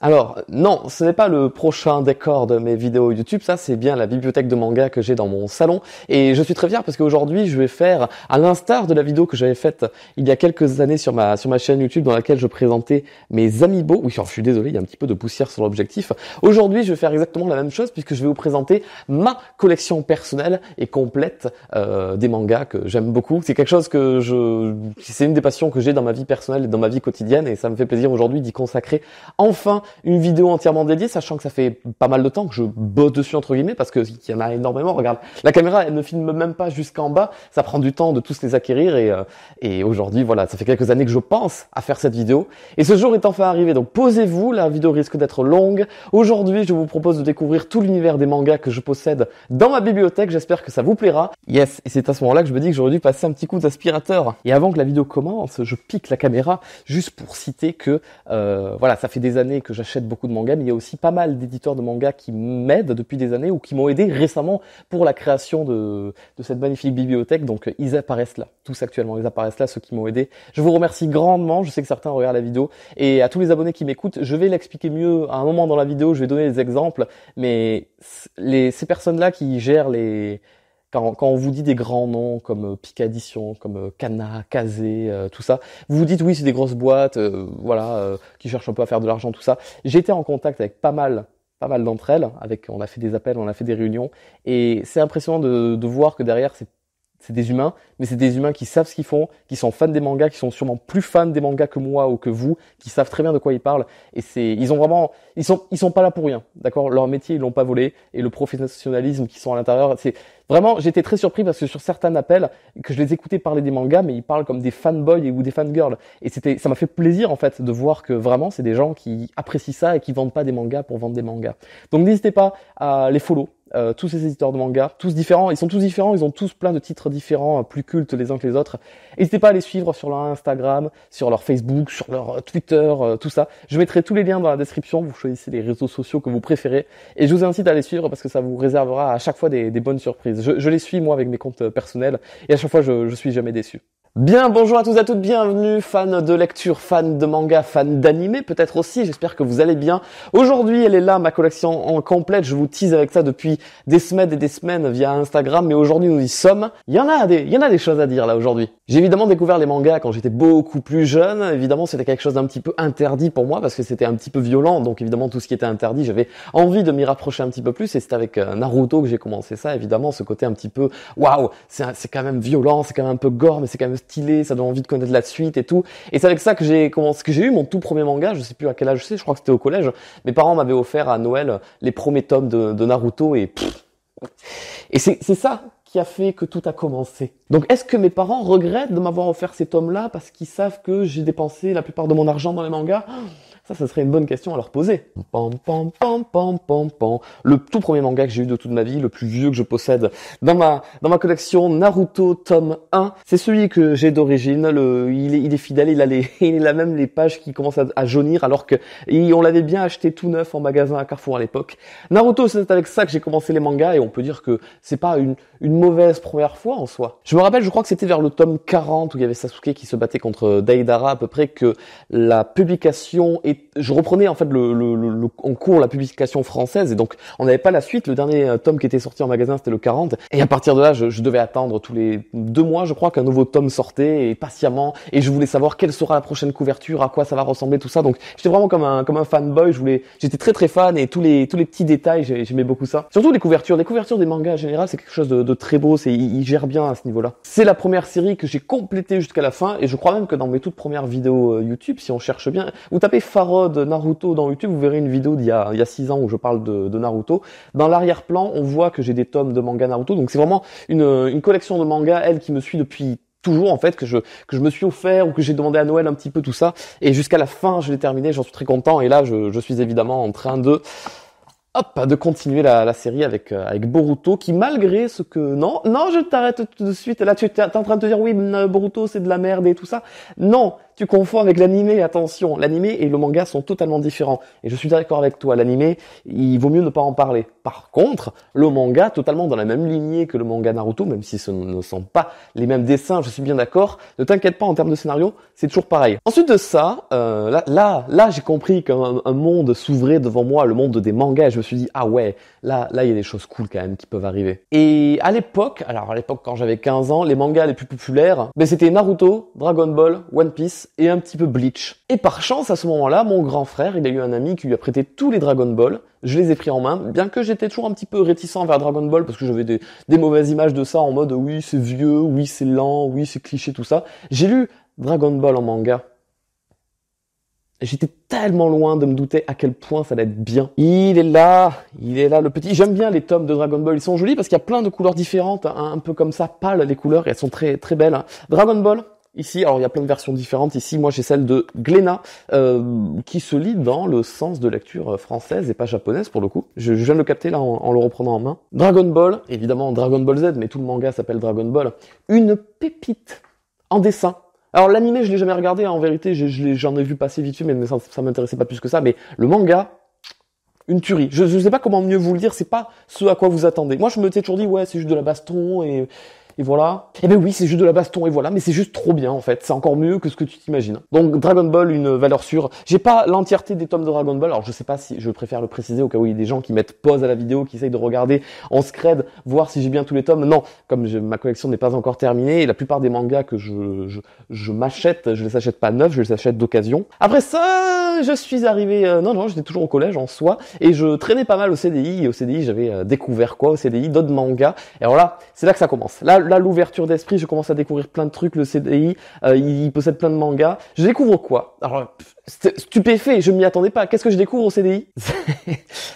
Alors, non, ce n'est pas le prochain décor de mes vidéos YouTube, ça c'est bien la bibliothèque de mangas que j'ai dans mon salon, et je suis très fier parce qu'aujourd'hui je vais faire, à l'instar de la vidéo que j'avais faite il y a quelques années sur ma, sur ma chaîne YouTube dans laquelle je présentais mes amiibo, oui, je suis désolé, il y a un petit peu de poussière sur l'objectif, aujourd'hui je vais faire exactement la même chose puisque je vais vous présenter ma collection personnelle et complète euh, des mangas que j'aime beaucoup, c'est quelque chose que je, c'est une des passions que j'ai dans ma vie personnelle et dans ma vie quotidienne, et ça me fait plaisir aujourd'hui d'y consacrer enfin une vidéo entièrement dédiée, sachant que ça fait pas mal de temps que je bosse dessus entre guillemets parce que il y en a énormément. Regarde, la caméra elle ne filme même pas jusqu'en bas, ça prend du temps de tous les acquérir et euh, et aujourd'hui voilà, ça fait quelques années que je pense à faire cette vidéo et ce jour est enfin arrivé. Donc posez-vous, la vidéo risque d'être longue. Aujourd'hui, je vous propose de découvrir tout l'univers des mangas que je possède dans ma bibliothèque. J'espère que ça vous plaira. Yes, et c'est à ce moment-là que je me dis que j'aurais dû passer un petit coup d'aspirateur. Et avant que la vidéo commence, je pique la caméra juste pour citer que euh, voilà, ça fait des années que je j'achète beaucoup de mangas, mais il y a aussi pas mal d'éditeurs de mangas qui m'aident depuis des années ou qui m'ont aidé récemment pour la création de, cette magnifique bibliothèque. Donc euh, ils apparaissent là, tous actuellement, ils apparaissent là, ceux qui m'ont aidé. Je vous remercie grandement, je sais que certains regardent la vidéo, et à tous les abonnés qui m'écoutent, je vais l'expliquer mieux à un moment dans la vidéo, je vais donner des exemples, mais les, ces personnes-là qui gèrent les quand, on vous dit des grands noms comme euh, Picadition, comme Cana, euh, Casé, euh, tout ça, vous vous dites oui, c'est des grosses boîtes, voilà, qui cherchent un peu à faire de l'argent, tout ça. J'étais en contact avec pas mal, pas mal d'entre elles. Avec, on a fait des appels, on a fait des réunions, et c'est impressionnant de, voir que derrière c'est c'est des humains, mais c'est des humains qui savent ce qu'ils font, qui sont fans des mangas, qui sont sûrement plus fans des mangas que moi ou que vous, qui savent très bien de quoi ils parlent. Et c'est, ils ont vraiment, ils sont, ils sont pas là pour rien, d'accord Leur métier, ils l'ont pas volé, et le professionnalisme qui sont à l'intérieur, c'est vraiment, j'étais très surpris parce que sur certains appels, que je les écoutais parler des mangas, mais ils parlent comme des fanboys ou des fangirls. Et c'était, ça m'a fait plaisir en fait de voir que vraiment, c'est des gens qui apprécient ça et qui vendent pas des mangas pour vendre des mangas. Donc n'hésitez pas à les follow euh, tous ces éditeurs de manga, tous différents, ils sont tous différents, ils ont tous plein de titres différents, euh, plus cultes les uns que les autres. N'hésitez pas à les suivre sur leur Instagram, sur leur Facebook, sur leur euh, Twitter, tout ça. Je mettrai tous les liens dans la description, vous choisissez les réseaux sociaux que vous préférez, et je vous incite à les suivre parce que ça vous réservera à chaque fois des, bonnes surprises. Je, les suis moi avec mes comptes personnels, et à chaque fois je, je suis jamais déçu. Bien, bonjour à tous et à toutes, bienvenue, fans de lecture, fans de manga, fans d'animé peut-être aussi, j'espère que vous allez bien. Aujourd'hui, elle est là, ma collection en complète, je vous tease avec ça depuis des semaines et des semaines via Instagram, mais aujourd'hui nous y sommes. Il y en a des, il y en a des choses à dire là aujourd'hui. J'ai évidemment découvert les mangas quand j'étais beaucoup plus jeune, évidemment c'était quelque chose d'un petit peu interdit pour moi parce que c'était un petit peu violent, donc évidemment tout ce qui était interdit, j'avais envie de m'y rapprocher un petit peu plus et c'est avec euh, Naruto que j'ai commencé ça, évidemment ce côté un petit peu, waouh, c'est quand même violent, c'est quand même un peu gore, mais c'est quand même stylé, ça donne envie de connaître la suite et tout. Et c'est avec ça que j'ai commencé, que j'ai eu mon tout premier manga. Je sais plus à quel âge c'est, je crois que c'était au collège. Mes parents m'avaient offert à Noël les premiers tomes de, Naruto et et c'est ça qui a fait que tout a commencé. Donc est-ce que mes parents regrettent de m'avoir offert ces tomes-là parce qu'ils savent que j'ai dépensé la plupart de mon argent dans les mangas ça, ça serait une bonne question à leur poser. Le tout premier manga que j'ai eu de toute ma vie, le plus vieux que je possède dans ma, dans ma collection Naruto tome 1. C'est celui que j'ai d'origine. il est, il est fidèle. Il a même les pages qui commencent à, jaunir alors que, on l'avait bien acheté tout neuf en magasin à Carrefour à l'époque. Naruto, c'est avec ça que j'ai commencé les mangas et on peut dire que c'est pas une, une mauvaise première fois en soi. Je me rappelle, je crois que c'était vers le tome 40 où il y avait Sasuke qui se battait contre Daidara à peu près que la publication était je reprenais en fait le, le, le, en cours la publication française et donc on n'avait pas la suite. Le dernier euh, tome qui était sorti en magasin c'était le 40 et à partir de là je, je devais attendre tous les deux mois je crois qu'un nouveau tome sortait et patiemment et je voulais savoir quelle sera la prochaine couverture, à quoi ça va ressembler tout ça. Donc j'étais vraiment comme un comme un fanboy. Je voulais j'étais très très fan et tous les tous les petits détails j'aimais beaucoup ça. Surtout les couvertures, les couvertures des mangas en général c'est quelque chose de, de très beau. C'est ils, gèrent bien à ce niveau-là. C'est la première série que j'ai complétée jusqu'à la fin et je crois même que dans mes toutes premières vidéos euh, YouTube si on cherche bien, vous tapez Far de Naruto dans YouTube, vous verrez une vidéo d'il y a, il six ans où je parle de, Naruto. Dans l'arrière-plan, on voit que j'ai des tomes de manga Naruto. Donc c'est vraiment une, collection de manga, elle, qui me suit depuis toujours en fait que je que je me suis offert ou que j'ai demandé à Noël un petit peu tout ça et jusqu'à la fin je l'ai terminé j'en suis très content et là je, suis évidemment en train de hop de continuer la, série avec euh, avec Boruto qui malgré ce que non non je t'arrête tout de suite là tu es en train de te dire oui euh, Boruto c'est de la merde et tout ça non tu confonds avec l'animé, attention. L'animé et le manga sont totalement différents. Et je suis d'accord avec toi, l'animé, il vaut mieux ne pas en parler. Par contre, le manga, totalement dans la même lignée que le manga Naruto, même si ce ne sont pas les mêmes dessins, je suis bien d'accord. Ne t'inquiète pas en termes de scénario, c'est toujours pareil. Ensuite de ça, euh, là, là, là j'ai compris qu'un monde s'ouvrait devant moi, le monde des mangas, et je me suis dit, ah ouais, là, là, il y a des choses cool quand même qui peuvent arriver. Et à l'époque, alors à l'époque quand j'avais 15 ans, les mangas les plus populaires, ben, c'était Naruto, Dragon Ball, One Piece, et un petit peu Bleach. Et par chance, à ce moment-là, mon grand frère, il a eu un ami qui lui a prêté tous les Dragon Ball. Je les ai pris en main, bien que j'étais toujours un petit peu réticent vers Dragon Ball parce que j'avais des, mauvaises images de ça en mode oui c'est vieux, oui c'est lent, oui c'est cliché, tout ça. J'ai lu Dragon Ball en manga. J'étais tellement loin de me douter à quel point ça allait être bien. Il est là, il est là le petit. J'aime bien les tomes de Dragon Ball, ils sont jolis parce qu'il y a plein de couleurs différentes, hein, un peu comme ça, pâles les couleurs, et elles sont très très belles. Hein. Dragon Ball, Ici, alors il y a plein de versions différentes. Ici, moi j'ai celle de Glénat euh, qui se lit dans le sens de lecture française et pas japonaise pour le coup. Je, viens de le capter là en, le reprenant en main. Dragon Ball, évidemment Dragon Ball Z, mais tout le manga s'appelle Dragon Ball. Une pépite en dessin. Alors l'animé, je l'ai jamais regardé. Hein. en vérité, j'en ai, vu passer vite fait, mais ça, m'intéressait pas plus que ça. Mais le manga, une tuerie. Je ne sais pas comment mieux vous le dire, c'est pas ce à quoi vous attendez. Moi, je me suis toujours dit, ouais, c'est juste de la baston et, et voilà. Et eh ben oui, c'est juste de la baston, et voilà. Mais c'est juste trop bien, en fait. C'est encore mieux que ce que tu t'imagines. Donc, Dragon Ball, une valeur sûre. J'ai pas l'entièreté des tomes de Dragon Ball. Alors, je sais pas si je préfère le préciser au cas où il y a des gens qui mettent pause à la vidéo, qui essayent de regarder en scred, voir si j'ai bien tous les tomes. Non. Comme ma collection n'est pas encore terminée, la plupart des mangas que je, je, je m'achète, je les achète pas neufs, je les achète d'occasion. Après ça, je suis arrivé, euh, non, non, j'étais toujours au collège en soi, et je traînais pas mal au CDI, et au CDI, j'avais euh, découvert quoi au CDI, d'autres mangas. Et voilà, c'est là que ça commence. Là, là l'ouverture d'esprit, je commence à découvrir plein de trucs, le CDI, euh, il, possède plein de mangas. Je découvre quoi Alors stupéfait, je m'y attendais pas. Qu'est-ce que je découvre au CDI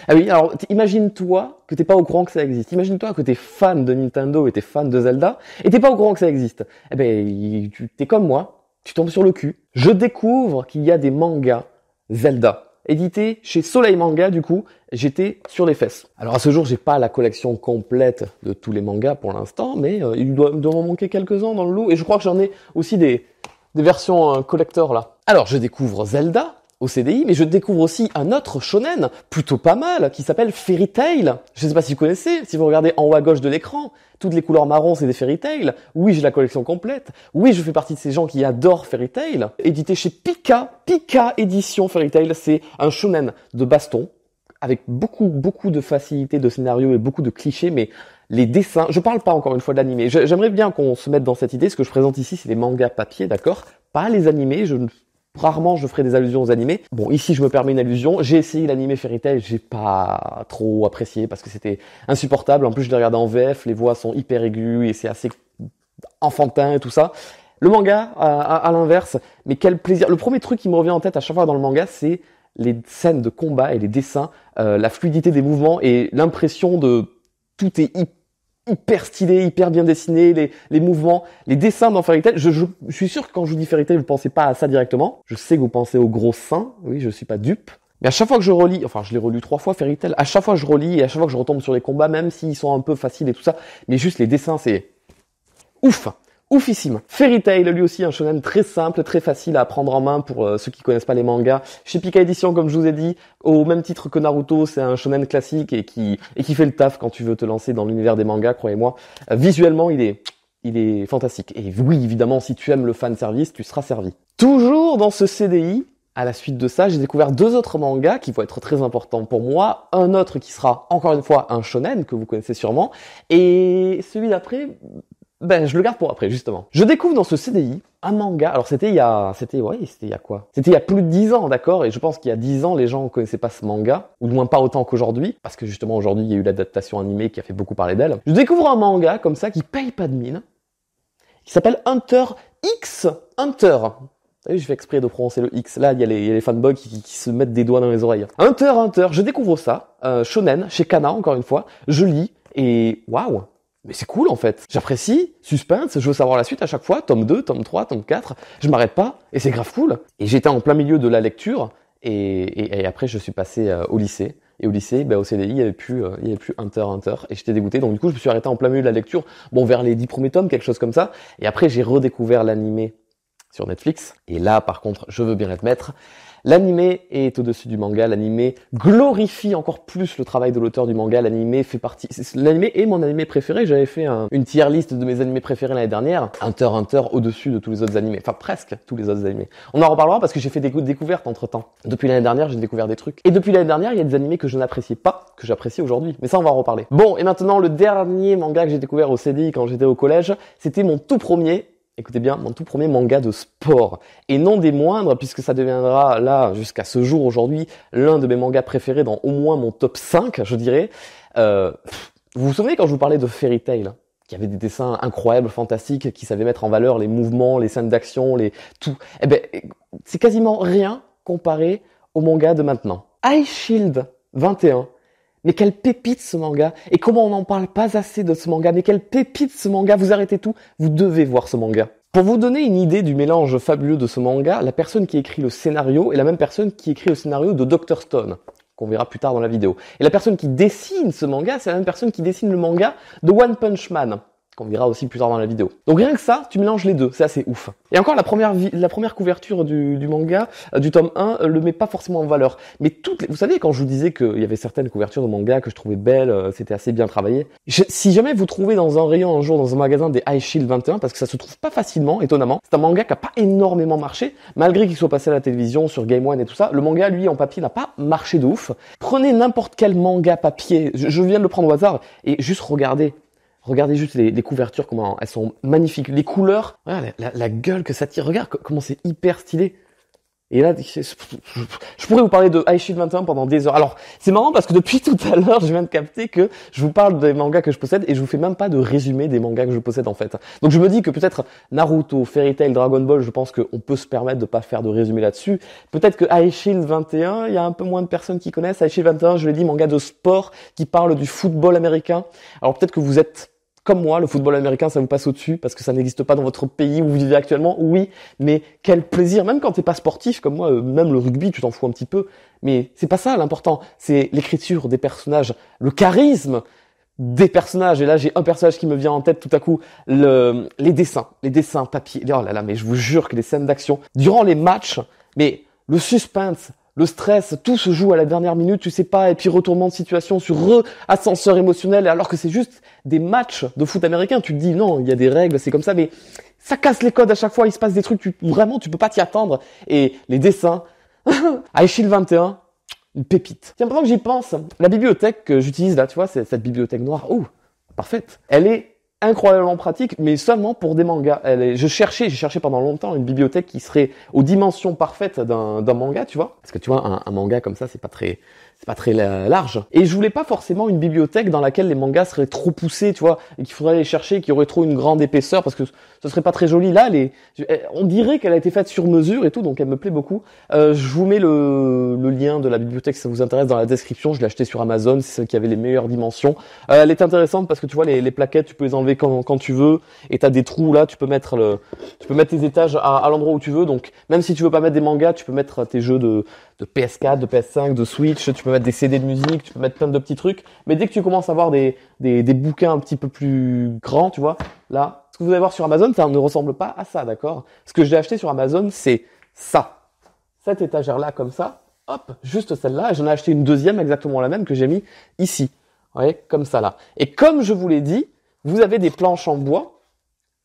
Ah oui, alors imagine-toi que t'es pas au courant que ça existe. Imagine-toi que t'es fan de Nintendo et t'es fan de Zelda et t'es pas au courant que ça existe. Eh ben, tu t'es comme moi, tu tombes sur le cul. Je découvre qu'il y a des mangas Zelda édité chez Soleil Manga du coup, j'étais sur les fesses. Alors à ce jour, j'ai pas la collection complète de tous les mangas pour l'instant, mais euh, il doit, me manquer quelques-uns dans le lot et je crois que j'en ai aussi des versions euh, collector là. Alors je découvre Zelda au CDI, mais je découvre aussi un autre shonen, plutôt pas mal, qui s'appelle Fairy Tail. Je sais pas si vous connaissez, si vous regardez en haut à gauche de l'écran, toutes les couleurs marron c'est des Fairy Tail. Oui, j'ai la collection complète. Oui, je fais partie de ces gens qui adorent Fairy Tail. Édité chez Pika, Pika édition Fairy Tail, c'est un shonen de baston avec beaucoup beaucoup de facilité de scénario et beaucoup de clichés, mais les dessins, je parle pas encore une fois d'animé. J'aimerais bien qu'on se mette dans cette idée. Ce que je présente ici, c'est des mangas papier, d'accord Pas les animés. Je ne Rarement je ferai des allusions aux animés. Bon, ici je me permets une allusion. J'ai essayé l'animé Fairy Tail, j'ai pas trop apprécié parce que c'était insupportable. En plus, je l'ai regardé en VF, les voix sont hyper aiguës et c'est assez enfantin et tout ça. Le manga, à, l'inverse, mais quel plaisir. Le premier truc qui me revient en tête à chaque fois dans le manga, c'est les scènes de combat et les dessins, euh, la fluidité des mouvements et l'impression de tout est hyper hyper stylé, hyper bien dessiné, les, les mouvements, les dessins dans Fairy Tail. Je, je, suis sûr que quand je vous dis Fairy Tail, vous pensez pas à ça directement. Je sais que vous pensez au gros sein. Oui, je suis pas dupe. Mais à chaque fois que je relis, enfin je l'ai relu trois fois Fairy Tail, à chaque fois que je relis et à chaque fois que je retombe sur les combats, même s'ils sont un peu faciles et tout ça, mais juste les dessins, c'est ouf oufissime. Fairy Tail, lui aussi un shonen très simple, très facile à prendre en main pour euh, ceux qui connaissent pas les mangas. Chez Pika Edition, comme je vous ai dit, au même titre que Naruto, c'est un shonen classique et qui et qui fait le taf quand tu veux te lancer dans l'univers des mangas, croyez-moi. Euh, visuellement, il est il est fantastique. Et oui, évidemment, si tu aimes le fan service, tu seras servi. Toujours dans ce CDI, à la suite de ça, j'ai découvert deux autres mangas qui vont être très importants pour moi. Un autre qui sera encore une fois un shonen que vous connaissez sûrement, et celui d'après, ben, je le garde pour après, justement. Je découvre dans ce CDI un manga. Alors, c'était il y a, c'était, ouais, c'était il y a quoi? C'était il y a plus de dix ans, d'accord? Et je pense qu'il y a dix ans, les gens connaissaient pas ce manga. Ou du moins pas autant qu'aujourd'hui. Parce que justement, aujourd'hui, il y a eu l'adaptation animée qui a fait beaucoup parler d'elle. Je découvre un manga, comme ça, qui paye pas de mine. il s'appelle Hunter X Hunter. Vous vu, je fais exprès de prononcer le X. Là, il y a les, fanboys qui, se mettent des doigts dans les oreilles. Hunter, Hunter, je découvre ça. Euh, shonen, chez Kana, encore une fois. Je lis. Et waouh mais c'est cool en fait. J'apprécie, suspense, je veux savoir la suite à chaque fois, tome 2, tome 3, tome 4, je m'arrête pas, et c'est grave cool. Et j'étais en plein milieu de la lecture, et, et, après je suis passé euh, au lycée. Et au lycée, bah, au CDI, il n'y avait plus, il y avait plus Hunter euh, Hunter, et j'étais dégoûté. Donc du coup, je me suis arrêté en plein milieu de la lecture, bon, vers les 10 premiers tomes, quelque chose comme ça. Et après, j'ai redécouvert l'animé sur Netflix. Et là, par contre, je veux bien l'admettre, L'anime est au-dessus du manga, l'anime glorifie encore plus le travail de l'auteur du manga, l'anime fait partie... L'anime est mon anime préféré, j'avais fait une tier liste de mes animés préférés l'année dernière, Hunter Hunter au-dessus de tous les autres animés, enfin presque tous les autres animés. On en reparlera parce que j'ai fait des découvertes entre-temps. Depuis l'année dernière, j'ai découvert des trucs. Et depuis l'année dernière, il y a des animés que je n'appréciais pas, que j'apprécie aujourd'hui. Mais ça, on va en reparler. Bon, et maintenant, le dernier manga que j'ai découvert au CDI quand j'étais au collège, c'était mon tout premier écoutez bien, mon tout premier manga de sport. Et non des moindres, puisque ça deviendra là, jusqu'à ce jour aujourd'hui, l'un de mes mangas préférés dans au moins mon top 5, je dirais. Euh, vous vous souvenez quand je vous parlais de Fairy Tail hein, qui avait des dessins incroyables, fantastiques, qui savaient mettre en valeur les mouvements, les scènes d'action, les tout. Eh ben, c'est quasiment rien comparé au manga de maintenant. High Shield 21, mais quelle pépite ce manga Et comment on n'en parle pas assez de ce manga Mais quelle pépite ce manga Vous arrêtez tout, vous devez voir ce manga. Pour vous donner une idée du mélange fabuleux de ce manga, la personne qui écrit le scénario est la même personne qui écrit le scénario de Dr Stone, qu'on verra plus tard dans la vidéo. Et la personne qui dessine ce manga, c'est la même personne qui dessine le manga de One Punch Man qu'on verra aussi plus tard dans la vidéo. Donc rien que ça, tu mélanges les deux, c'est assez ouf. Et encore, la première, la première couverture du, manga, euh, du tome 1, euh, le met pas forcément en valeur. Mais toutes Vous savez, quand je vous disais qu'il y avait certaines couvertures de manga que je trouvais belles, euh, c'était assez bien travaillé. si jamais vous trouvez dans un rayon un jour, dans un magasin, des High Shield 21, parce que ça se trouve pas facilement, étonnamment, c'est un manga qui a pas énormément marché, malgré qu'il soit passé à la télévision, sur Game One et tout ça, le manga, lui, en papier, n'a pas marché de ouf. Prenez n'importe quel manga papier, je, je viens de le prendre au hasard, et juste regardez Regardez juste les, couvertures, comment elles sont magnifiques. Les couleurs, la, gueule que ça tire. Regarde comment c'est hyper stylé. Et là, je pourrais vous parler de Shield 21 pendant des heures. Alors, c'est marrant parce que depuis tout à l'heure, je viens de capter que je vous parle des mangas que je possède et je vous fais même pas de résumé des mangas que je possède en fait. Donc je me dis que peut-être Naruto, Fairy Tail, Dragon Ball, je pense qu'on peut se permettre de pas faire de résumé là-dessus. Peut-être que Shield 21, il y a un peu moins de personnes qui connaissent. Shield 21, je l'ai dit, manga de sport qui parle du football américain. Alors peut-être que vous êtes comme moi, le football américain, ça vous passe au-dessus parce que ça n'existe pas dans votre pays où vous vivez actuellement. Oui, mais quel plaisir, même quand t'es pas sportif comme moi, euh, même le rugby, tu t'en fous un petit peu. Mais c'est pas ça l'important. C'est l'écriture des personnages, le charisme des personnages. Et là, j'ai un personnage qui me vient en tête tout à coup. Le, les dessins, les dessins papier. Oh là là, mais je vous jure que les scènes d'action durant les matchs, mais le suspense, le stress, tout se joue à la dernière minute, tu sais pas, et puis retournement de situation sur ascenseur émotionnel, alors que c'est juste des matchs de foot américain. Tu te dis non, il y a des règles, c'est comme ça, mais ça casse les codes à chaque fois, il se passe des trucs, vraiment, tu peux pas t'y attendre. Et les dessins, à 21, une pépite. Tiens, pendant que j'y pense, la bibliothèque que j'utilise là, tu vois, c'est cette bibliothèque noire, oh, parfaite. Elle est incroyablement pratique, mais seulement pour des mangas. je cherchais, j'ai cherché pendant longtemps une bibliothèque qui serait aux dimensions parfaites d'un manga, tu vois. Parce que tu vois, un, un manga comme ça, c'est pas très, c'est pas très euh, large. Et je voulais pas forcément une bibliothèque dans laquelle les mangas seraient trop poussés, tu vois, et qu'il faudrait aller chercher, qu'il y aurait trop une grande épaisseur, parce que ce serait pas très joli. Là, les, on dirait qu'elle a été faite sur mesure et tout, donc elle me plaît beaucoup. Euh, je vous mets le, lien de la bibliothèque si ça vous intéresse dans la description. Je l'ai acheté sur Amazon, c'est celle qui avait les meilleures dimensions. Euh, elle est intéressante parce que tu vois les, plaquettes, tu peux les enlever quand, tu veux, et t'as des trous là, tu peux mettre le, tu peux mettre tes étages à, à l'endroit où tu veux. Donc même si tu veux pas mettre des mangas, tu peux mettre tes jeux de de PS4, de PS5, de Switch, tu peux mettre des CD de musique, tu peux mettre plein de petits trucs. Mais dès que tu commences à avoir des, des, des bouquins un petit peu plus grands, tu vois, là, ce que vous allez voir sur Amazon, ça ne ressemble pas à ça, d'accord Ce que j'ai acheté sur Amazon, c'est ça. Cette étagère-là, comme ça, hop, juste celle-là, j'en ai acheté une deuxième exactement la même que j'ai mis ici. Vous voyez, comme ça là. Et comme je vous l'ai dit, vous avez des planches en bois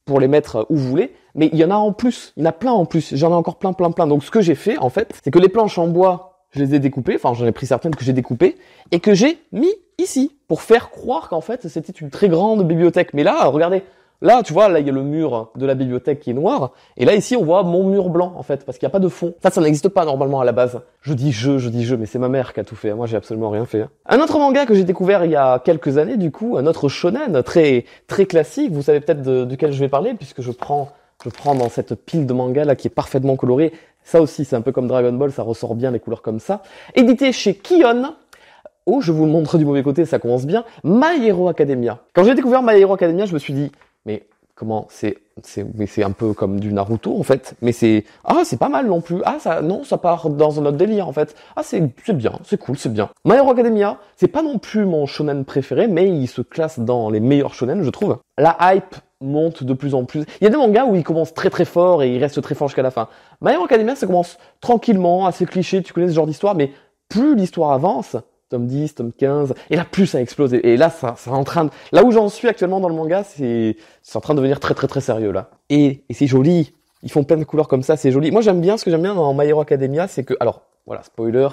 pour les mettre où vous voulez, mais il y en a en plus, il y en a plein en plus, j'en ai encore plein, plein, plein. Donc ce que j'ai fait en fait, c'est que les planches en bois, je les ai découpées, enfin j'en ai pris certaines que j'ai découpées, et que j'ai mis ici, pour faire croire qu'en fait c'était une très grande bibliothèque. Mais là, regardez, Là, tu vois, là, il y a le mur de la bibliothèque qui est noir. Et là, ici, on voit mon mur blanc, en fait, parce qu'il n'y a pas de fond. Ça, ça n'existe pas normalement à la base. Je dis je, je dis je, mais c'est ma mère qui a tout fait. Hein. Moi, j'ai absolument rien fait. Hein. Un autre manga que j'ai découvert il y a quelques années, du coup, un autre shonen, très, très classique. Vous savez peut-être duquel je vais parler, puisque je prends, je prends dans cette pile de manga là qui est parfaitement colorée. Ça aussi, c'est un peu comme Dragon Ball, ça ressort bien les couleurs comme ça. Édité chez Kion, Oh, je vous le montre du mauvais côté, ça commence bien. My Hero Academia. Quand j'ai découvert My Hero Academia, je me suis dit, mais comment c'est mais c'est un peu comme du Naruto en fait mais c'est ah c'est pas mal non plus ah ça non ça part dans un autre délire en fait ah c'est c'est bien c'est cool c'est bien My Hero Academia c'est pas non plus mon shonen préféré mais il se classe dans les meilleurs shonen je trouve la hype monte de plus en plus il y a des mangas où il commence très très fort et il reste très fort jusqu'à la fin My Hero Academia ça commence tranquillement assez cliché tu connais ce genre d'histoire mais plus l'histoire avance tome 10, tome 15, et là plus ça explose. Et, là, ça, ça est en train de... là où j'en suis actuellement dans le manga, c'est c'est en train de devenir très très très sérieux là. Et, et c'est joli. Ils font plein de couleurs comme ça, c'est joli. Moi j'aime bien ce que j'aime bien dans My Hero Academia, c'est que alors voilà spoiler,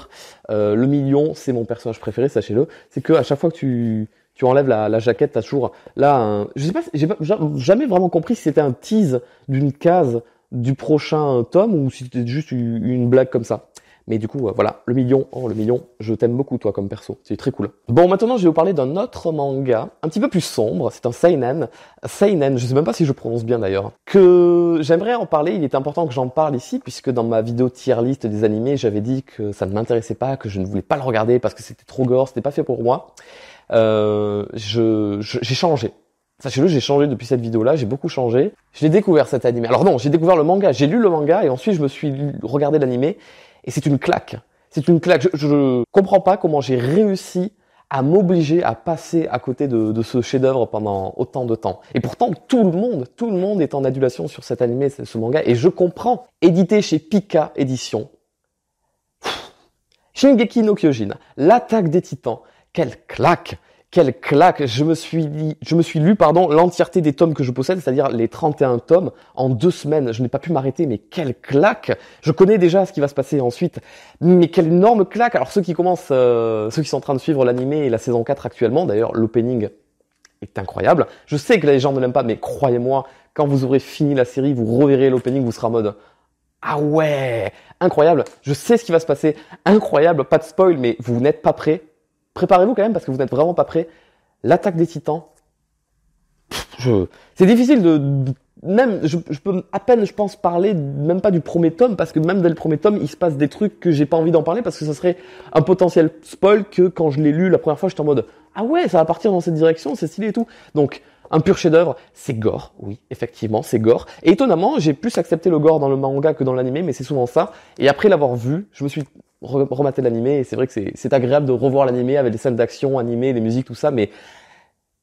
euh, le million c'est mon personnage préféré, sachez-le. C'est que à chaque fois que tu tu enlèves la, la jaquette, t'as toujours là je sais pas, j'ai jamais vraiment compris si c'était un tease d'une case du prochain tome ou si c'était juste une blague comme ça. Mais du coup, euh, voilà, le million, oh le million, je t'aime beaucoup toi comme perso, c'est très cool. Bon, maintenant je vais vous parler d'un autre manga, un petit peu plus sombre, c'est un seinen, seinen, je sais même pas si je prononce bien d'ailleurs, que j'aimerais en parler, il est important que j'en parle ici, puisque dans ma vidéo tier list des animés, j'avais dit que ça ne m'intéressait pas, que je ne voulais pas le regarder parce que c'était trop gore, c'était pas fait pour moi. Euh, je, j'ai changé, Sachez-le, j'ai changé depuis cette vidéo-là, j'ai beaucoup changé. J'ai découvert cet anime. Alors non, j'ai découvert le manga, j'ai lu le manga et ensuite je me suis regardé l'anime et c'est une claque. C'est une claque. Je, ne comprends pas comment j'ai réussi à m'obliger à passer à côté de, ce chef-d'œuvre pendant autant de temps. Et pourtant, tout le monde, tout le monde est en adulation sur cet animé, ce manga, et je comprends. Édité chez Pika Édition. Shingeki no Kyojin, l'attaque des titans, quelle claque quelle claque Je me suis je me suis lu pardon l'entièreté des tomes que je possède, c'est-à-dire les 31 tomes en deux semaines. Je n'ai pas pu m'arrêter, mais quelle claque Je connais déjà ce qui va se passer ensuite, mais quelle énorme claque Alors ceux qui commencent, euh, ceux qui sont en train de suivre l'animé et la saison 4 actuellement, d'ailleurs l'opening est incroyable. Je sais que les gens ne l'aiment pas, mais croyez-moi, quand vous aurez fini la série, vous reverrez l'opening, vous serez en mode ah ouais, incroyable. Je sais ce qui va se passer, incroyable. Pas de spoil, mais vous n'êtes pas prêt préparez-vous quand même parce que vous n'êtes vraiment pas prêt. L'attaque des titans, je... c'est difficile de, même, je, peux à peine, je pense, parler même pas du premier tome, parce que même dès le premier tome, il se passe des trucs que j'ai pas envie d'en parler, parce que ça serait un potentiel spoil que quand je l'ai lu la première fois, j'étais en mode Ah ouais, ça va partir dans cette direction, c'est stylé et tout. Donc, un pur chef-d'œuvre, c'est gore, oui, effectivement, c'est gore. Et étonnamment, j'ai plus accepté le gore dans le manga que dans l'animé, mais c'est souvent ça. Et après l'avoir vu, je me suis remater l'animé et c'est vrai que c'est agréable de revoir l'animé avec des scènes d'action animées, des musiques, tout ça, mais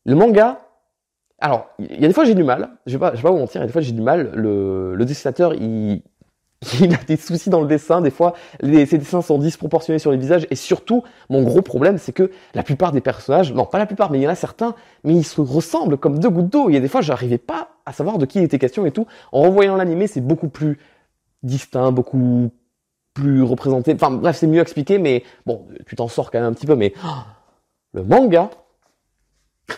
le manga, alors, il y a des fois j'ai du mal, je vais pas, je vais pas vous mentir, il y a des fois j'ai du mal, le, le dessinateur, il, il a des soucis dans le dessin, des fois les, ses dessins sont disproportionnés sur les visages, et surtout, mon gros problème, c'est que la plupart des personnages, non pas la plupart, mais il y en a certains, mais ils se ressemblent comme deux gouttes d'eau, il y a des fois j'arrivais pas à savoir de qui il était question et tout, en revoyant l'animé, c'est beaucoup plus distinct, beaucoup plus représenté. Enfin bref, c'est mieux expliqué, mais bon, tu t'en sors quand même un petit peu. Mais oh, le manga, j'ai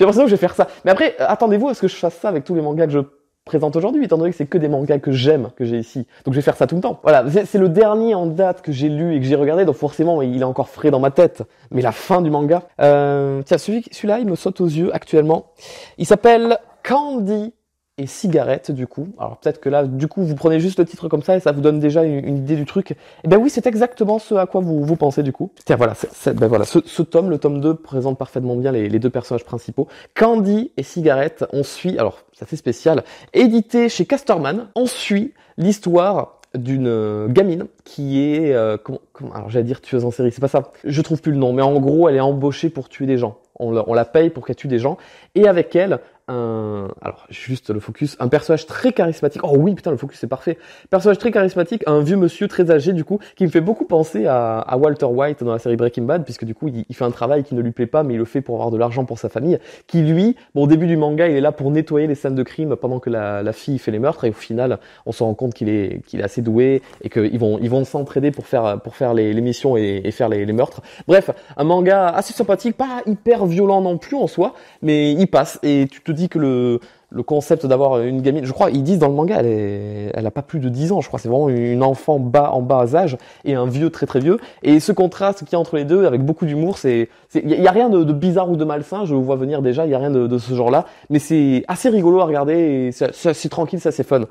l'impression que je vais faire ça. Mais après, euh, attendez-vous à ce que je fasse ça avec tous les mangas que je présente aujourd'hui, étant donné que c'est que des mangas que j'aime que j'ai ici. Donc je vais faire ça tout le temps. Voilà, c'est le dernier en date que j'ai lu et que j'ai regardé, donc forcément il est encore frais dans ma tête. Mais la fin du manga. Euh, tiens, celui-là, il me saute aux yeux actuellement. Il s'appelle Candy et cigarette du coup. Alors peut-être que là, du coup, vous prenez juste le titre comme ça et ça vous donne déjà une, idée du truc. Et eh ben oui, c'est exactement ce à quoi vous, vous pensez du coup. Tiens, voilà, dire ben voilà, ce, tome, le tome 2, présente parfaitement bien les, deux personnages principaux. Candy et cigarette, on suit, alors ça c'est spécial, édité chez Casterman, on suit l'histoire d'une euh, gamine qui est euh, comment, comment, alors j'allais dire tueuse en série c'est pas ça je trouve plus le nom mais en gros elle est embauchée pour tuer des gens on on la paye pour qu'elle tue des gens et avec elle un, alors juste le focus, un personnage très charismatique. Oh oui, putain, le focus c'est parfait. Personnage très charismatique, un vieux monsieur très âgé du coup, qui me fait beaucoup penser à, Walter White dans la série Breaking Bad, puisque du coup il, fait un travail qui ne lui plaît pas, mais il le fait pour avoir de l'argent pour sa famille. Qui lui, au début du manga, il est là pour nettoyer les scènes de crime pendant que la, la fille fait les meurtres, et au final, on se rend compte qu'il est, qu'il est assez doué et qu'ils vont, ils vont s'entraider pour faire, pour faire les, les missions et, faire les, les meurtres. Bref, un manga assez sympathique, pas hyper violent non plus en soi, mais il passe et tu te dit que le, le concept d'avoir une gamine, je crois, ils disent dans le manga, elle, elle a pas plus de 10 ans, je crois, c'est vraiment une enfant bas en bas âge et un vieux très très vieux. Et ce contraste qu'il y a entre les deux, avec beaucoup d'humour, c'est, il y, a rien de, bizarre ou de malsain, je vous vois venir déjà, il y a rien de, de ce genre-là, mais c'est assez rigolo à regarder, c'est tranquille, ça c'est fun.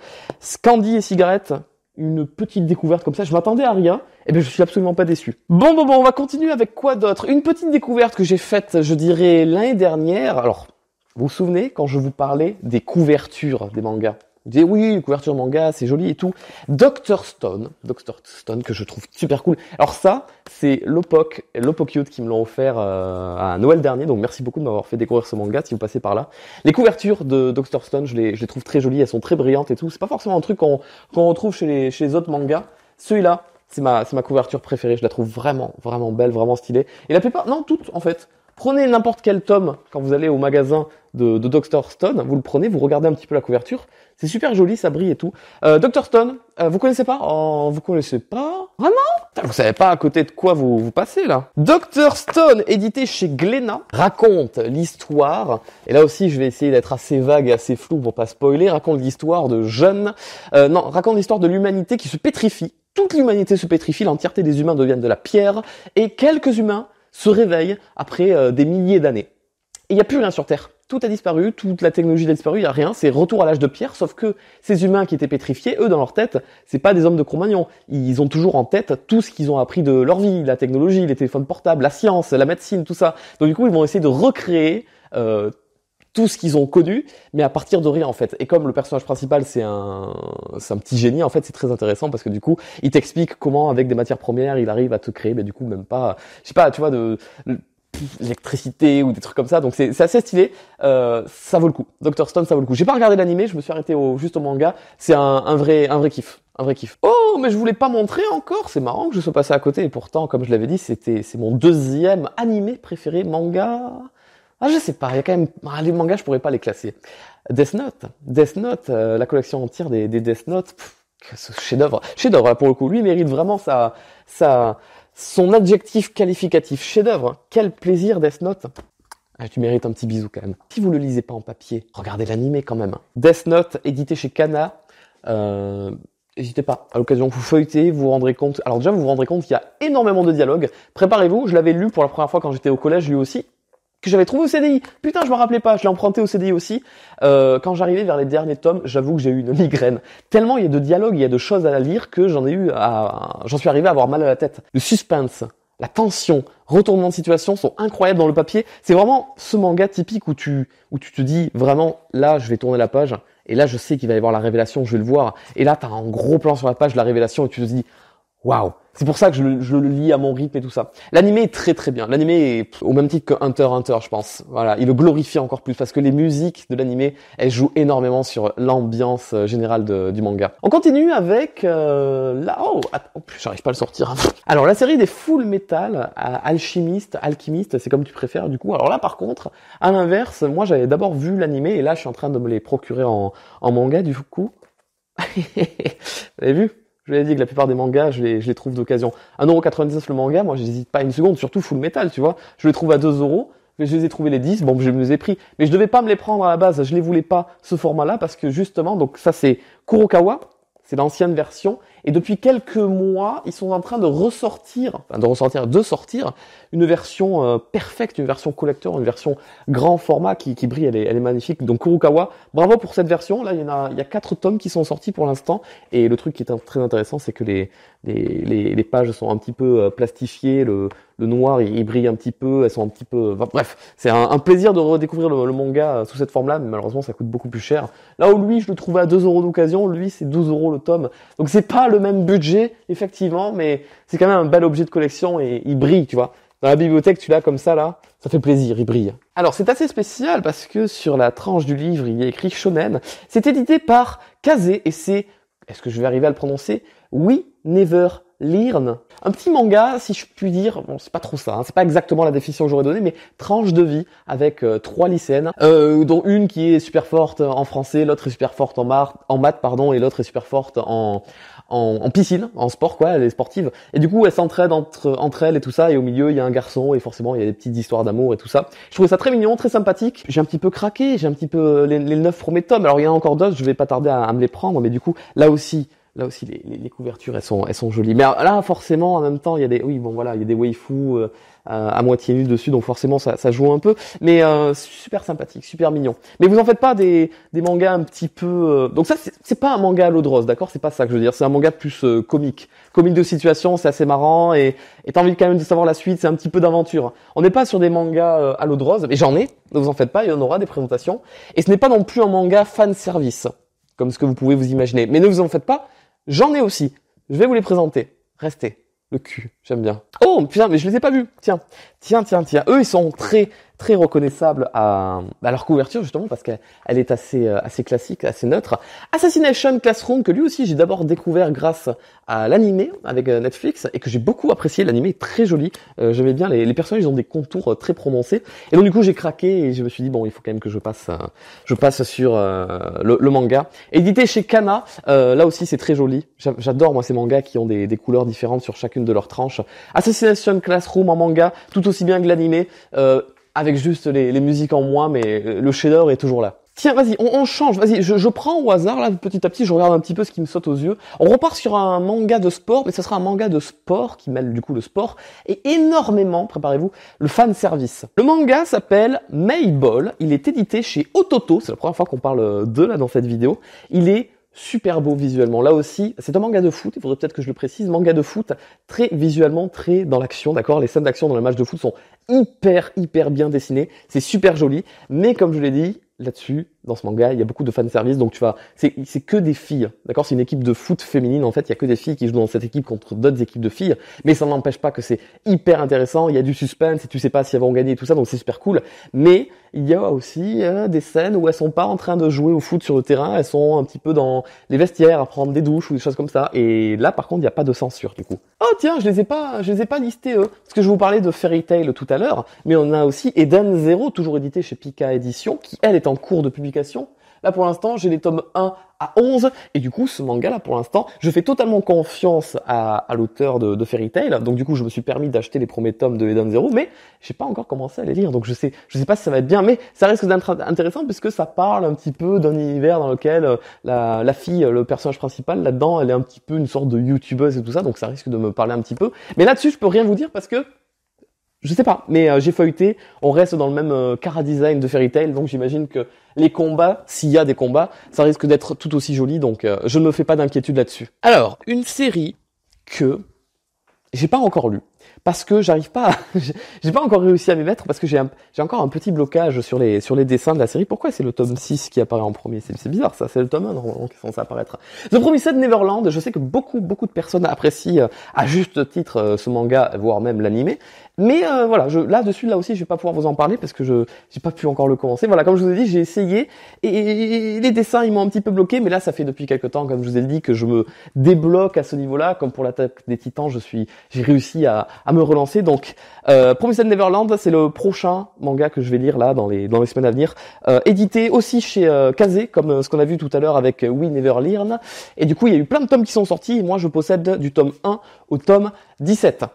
Candy et cigarette, une petite découverte comme ça, je m'attendais à rien, et eh ben je suis absolument pas déçu. Bon bon bon, on va continuer avec quoi d'autre Une petite découverte que j'ai faite, je dirais l'année dernière. Alors vous vous souvenez quand je vous parlais des couvertures des mangas Vous disiez oui, couverture manga, c'est joli et tout. Doctor Stone, Doctor Stone que je trouve super cool. Alors ça, c'est Lopoc, Lopocute qui me l'ont offert euh, à Noël dernier, donc merci beaucoup de m'avoir fait découvrir ce manga si vous passez par là. Les couvertures de Doctor Stone, je les, je les trouve très jolies, elles sont très brillantes et tout. C'est pas forcément un truc qu'on qu'on retrouve chez les, chez les autres mangas. Celui-là, c'est ma, c'est ma couverture préférée, je la trouve vraiment, vraiment belle, vraiment stylée. Et la plupart, non, toutes en fait. Prenez n'importe quel tome quand vous allez au magasin de, de Dr. Stone. Vous le prenez, vous regardez un petit peu la couverture. C'est super joli, ça brille et tout. Euh, Dr. Stone, euh, vous connaissez pas Oh, vous connaissez pas Vraiment Vous savez pas à côté de quoi vous, vous passez là Dr. Stone, édité chez Glénat, raconte l'histoire, et là aussi je vais essayer d'être assez vague et assez flou pour pas spoiler, raconte l'histoire de jeunes, euh, non, raconte l'histoire de l'humanité qui se pétrifie toute l'humanité se pétrifie, l'entièreté des humains deviennent de la pierre, et quelques humains se réveille après euh, des milliers d'années. Et il n'y a plus rien sur Terre. Tout a disparu, toute la technologie a disparu, il n'y a rien, c'est retour à l'âge de pierre, sauf que ces humains qui étaient pétrifiés, eux, dans leur tête, c'est pas des hommes de Cro-Magnon. Ils ont toujours en tête tout ce qu'ils ont appris de leur vie, la technologie, les téléphones portables, la science, la médecine, tout ça. Donc du coup, ils vont essayer de recréer euh, tout ce qu'ils ont connu, mais à partir de rien en fait. Et comme le personnage principal c'est un, c'est un petit génie en fait, c'est très intéressant parce que du coup, il t'explique comment avec des matières premières, il arrive à te créer, mais du coup même pas, je sais pas, tu vois, de, l'électricité ou des trucs comme ça. Donc c'est, c'est assez stylé, euh, ça vaut le coup. Dr Stone, ça vaut le coup. J'ai pas regardé l'animé, je me suis arrêté juste au manga. C'est un, un vrai, un vrai kiff. Un vrai kiff. Oh, mais je voulais pas montrer encore. C'est marrant que je sois passé à côté. Et pourtant, comme je l'avais dit, c'était, c'est mon deuxième animé préféré manga. Ah, je sais pas, il y a quand même... Ah, les mangas, je pourrais pas les classer. Death Note. Death Note, euh, la collection entière des, des Death Note, ce chef-d'œuvre. Chef-d'œuvre, hein, pour le coup. Lui mérite vraiment sa... sa son adjectif qualificatif, chef-d'œuvre. Hein, quel plaisir, Death Note. Ah, tu mérites un petit bisou quand même. Si vous le lisez pas en papier, regardez l'animé quand même. Death Note, édité chez Kana. Euh, N'hésitez pas, à l'occasion, vous feuilletez, vous vous rendrez compte. Alors déjà, vous vous rendrez compte qu'il y a énormément de dialogues. Préparez-vous, je l'avais lu pour la première fois quand j'étais au collège, lui aussi que j'avais trouvé au CDI. Putain, je m'en rappelais pas, je l'ai emprunté au CDI aussi. Euh, quand j'arrivais vers les derniers tomes, j'avoue que j'ai eu une migraine. Tellement il y a de dialogues, il y a de choses à lire que j'en ai eu à... J'en suis arrivé à avoir mal à la tête. Le suspense, la tension, retournement de situation sont incroyables dans le papier. C'est vraiment ce manga typique où tu, où tu te dis vraiment, là, je vais tourner la page. Et là, je sais qu'il va y avoir la révélation, je vais le voir. Et là, t'as un gros plan sur la page, la révélation, et tu te dis, waouh. C'est pour ça que je, le lis à mon rythme et tout ça. L'anime est très très bien. L'anime est au même titre que Hunter Hunter, je pense. Voilà, il le glorifie encore plus parce que les musiques de l'anime, elles jouent énormément sur l'ambiance euh, générale du manga. On continue avec euh, là. Oh, oh j'arrive pas à le sortir. Alors la série des Full Metal, euh, alchimiste, alchimiste, c'est comme tu préfères du coup. Alors là par contre, à l'inverse, moi j'avais d'abord vu l'anime et là je suis en train de me les procurer en, en manga du coup. Vous avez vu je l'ai dit que la plupart des mangas, je les, je les trouve d'occasion. 1,99€ le manga, moi n'hésite pas une seconde, surtout full metal, tu vois. Je les trouve à 2€, mais je les ai trouvés les 10, bon, je me les ai pris. Mais je devais pas me les prendre à la base, je les voulais pas, ce format-là, parce que justement, donc ça c'est Kurokawa, c'est l'ancienne version, et depuis quelques mois, ils sont en train de ressortir, enfin de ressortir, de sortir une version euh, perfecte, une version collector, une version grand format qui, brille, elle est, magnifique. Donc Kurukawa, bravo pour cette version. Là, il y en a, il y a quatre tomes qui sont sortis pour l'instant. Et le truc qui est très intéressant, c'est que les, les, pages sont un petit peu euh, plastifiées, le, noir il, brille un petit peu, elles sont un petit peu, bref, c'est un, plaisir de redécouvrir le, manga euh, sous cette forme-là. Mais malheureusement, ça coûte beaucoup plus cher. Là où lui, je le trouvais à 2 euros d'occasion, lui c'est 12 euros le tome. Donc c'est pas le même budget, effectivement, mais c'est quand même un bel objet de collection et il brille, tu vois. Dans la bibliothèque, tu l'as comme ça, là. Ça fait plaisir, il brille. Alors, c'est assez spécial parce que sur la tranche du livre, il y a écrit Shonen. C'est édité par Kazé et c'est, est-ce que je vais arriver à le prononcer? Oui, Never Learn. Un petit manga, si je puis dire, bon, c'est pas trop ça, hein, c'est pas exactement la définition que j'aurais donnée, mais tranche de vie avec euh, trois lycéennes, euh, dont une qui est super forte en français, l'autre est super forte en, mar en maths, pardon, et l'autre est super forte en, en, piscine, en sport quoi, elle est sportive. Et du coup, elle s'entraide entre, entre elles et tout ça. Et au milieu, il y a un garçon et forcément, il y a des petites histoires d'amour et tout ça. Je trouvais ça très mignon, très sympathique. J'ai un petit peu craqué, j'ai un petit peu euh, les, neuf 9 premiers Alors il y en a encore d'autres, je vais pas tarder à, à, me les prendre. Mais du coup, là aussi, Là aussi, les, les, les, couvertures, elles sont, elles sont jolies. Mais là, forcément, en même temps, il y a des, oui, bon voilà, il y a des waifus euh, euh, à moitié nus dessus, donc forcément, ça, ça joue un peu. Mais euh, super sympathique, super mignon. Mais vous en faites pas des, des mangas un petit peu. Donc ça, c'est pas un manga à l'eau de rose, d'accord C'est pas ça que je veux dire. C'est un manga plus comique, comique de situation. C'est assez marrant et t'as envie quand même de savoir la suite. C'est un petit peu d'aventure. On n'est pas sur des mangas à l'eau de rose, mais j'en ai. Ne vous en faites pas, il y en aura des présentations. Et ce n'est pas non plus un manga fan service, comme ce que vous pouvez vous imaginer. Mais ne vous en faites pas J'en ai aussi. Je vais vous les présenter. Restez. Le cul, j'aime bien. Oh putain, mais je les ai pas vus. Tiens, tiens, tiens, tiens. Eux, ils sont très très reconnaissable à, leur couverture justement parce qu'elle est assez euh, assez classique, assez neutre. Assassination Classroom que lui aussi j'ai d'abord découvert grâce à l'animé avec euh, Netflix et que j'ai beaucoup apprécié. L'animé est très joli, euh, j'aimais bien les, personnages ils ont des contours très prononcés et donc du coup j'ai craqué et je me suis dit bon il faut quand même que je passe je passe sur le, manga édité chez Kana. là aussi c'est très joli. J'adore moi ces mangas qui ont des, couleurs différentes sur chacune de leurs tranches. Assassination Classroom en manga tout aussi bien que l'animé avec juste les, musiques en moins, mais le chef est toujours là. Tiens, vas-y, on, change. Vas-y, je, je, prends au hasard là, petit à petit, je regarde un petit peu ce qui me saute aux yeux. On repart sur un manga de sport, mais ce sera un manga de sport qui mêle du coup le sport et énormément, préparez-vous, le fan service. Le manga s'appelle Mayball. Il est édité chez Ototo. C'est la première fois qu'on parle de là dans cette vidéo. Il est super beau visuellement. Là aussi, c'est un manga de foot, il faudrait peut-être que je le précise, manga de foot, très visuellement, très dans l'action, d'accord Les scènes d'action dans le match de foot sont hyper, hyper bien dessinées, c'est super joli, mais comme je l'ai dit, là-dessus, dans ce manga, il y a beaucoup de fanservice, donc tu vois, c'est, que des filles, d'accord C'est une équipe de foot féminine, en fait, il y a que des filles qui jouent dans cette équipe contre d'autres équipes de filles, mais ça n'empêche pas que c'est hyper intéressant, il y a du suspense, et tu sais pas si elles vont gagner et tout ça, donc c'est super cool, mais il y a aussi hein, des scènes où elles sont pas en train de jouer au foot sur le terrain, elles sont un petit peu dans les vestiaires à prendre des douches ou des choses comme ça. Et là, par contre, il n'y a pas de censure du coup. Oh tiens, je les ai pas, je les ai pas listés eux, parce que je vous parlais de Fairy Tail tout à l'heure, mais on a aussi Eden Zero, toujours édité chez Pika Édition, qui elle est en cours de publication. Là, pour l'instant, j'ai les tomes 1 à 11. Et du coup, ce manga, là, pour l'instant, je fais totalement confiance à, l'auteur de, Fairy Tail. Donc, du coup, je me suis permis d'acheter les premiers tomes de Eden Zero, mais j'ai pas encore commencé à les lire. Donc, je sais, je sais pas si ça va être bien, mais ça risque d'être intéressant puisque ça parle un petit peu d'un univers dans lequel euh, la, la fille, le personnage principal là-dedans, elle est un petit peu une sorte de youtubeuse et tout ça. Donc, ça risque de me parler un petit peu. Mais là-dessus, je peux rien vous dire parce que je sais pas, mais euh, j'ai feuilleté. On reste dans le même euh, cara design de Fairy Tail, donc j'imagine que les combats, s'il y a des combats, ça risque d'être tout aussi joli, donc euh, je ne me fais pas d'inquiétude là-dessus. Alors, une série que j'ai pas encore lue, parce que j'arrive pas, à... j'ai pas encore réussi à m'y mettre parce que j'ai un... encore un petit blocage sur les sur les dessins de la série. Pourquoi c'est le tome 6 qui apparaît en premier C'est bizarre ça, c'est le tome 1 normalement qui est censé apparaître. The Promised Neverland, je sais que beaucoup beaucoup de personnes apprécient euh, à juste titre ce manga voire même l'animé. Mais euh, voilà, je, là dessus, là aussi, je vais pas pouvoir vous en parler parce que je j'ai pas pu encore le commencer. Voilà, comme je vous ai dit, j'ai essayé et, les dessins, ils m'ont un petit peu bloqué. Mais là, ça fait depuis quelques temps, comme je vous ai dit, que je me débloque à ce niveau-là. Comme pour l'attaque des Titans, je suis, j'ai réussi à, à, me relancer. Donc, euh, Promised Neverland, c'est le prochain manga que je vais lire là dans les dans les semaines à venir, euh, édité aussi chez euh, Kazé, comme euh, ce qu'on a vu tout à l'heure avec We Never Learn. Et du coup, il y a eu plein de tomes qui sont sortis. moi, je possède du tome 1 au tome 17.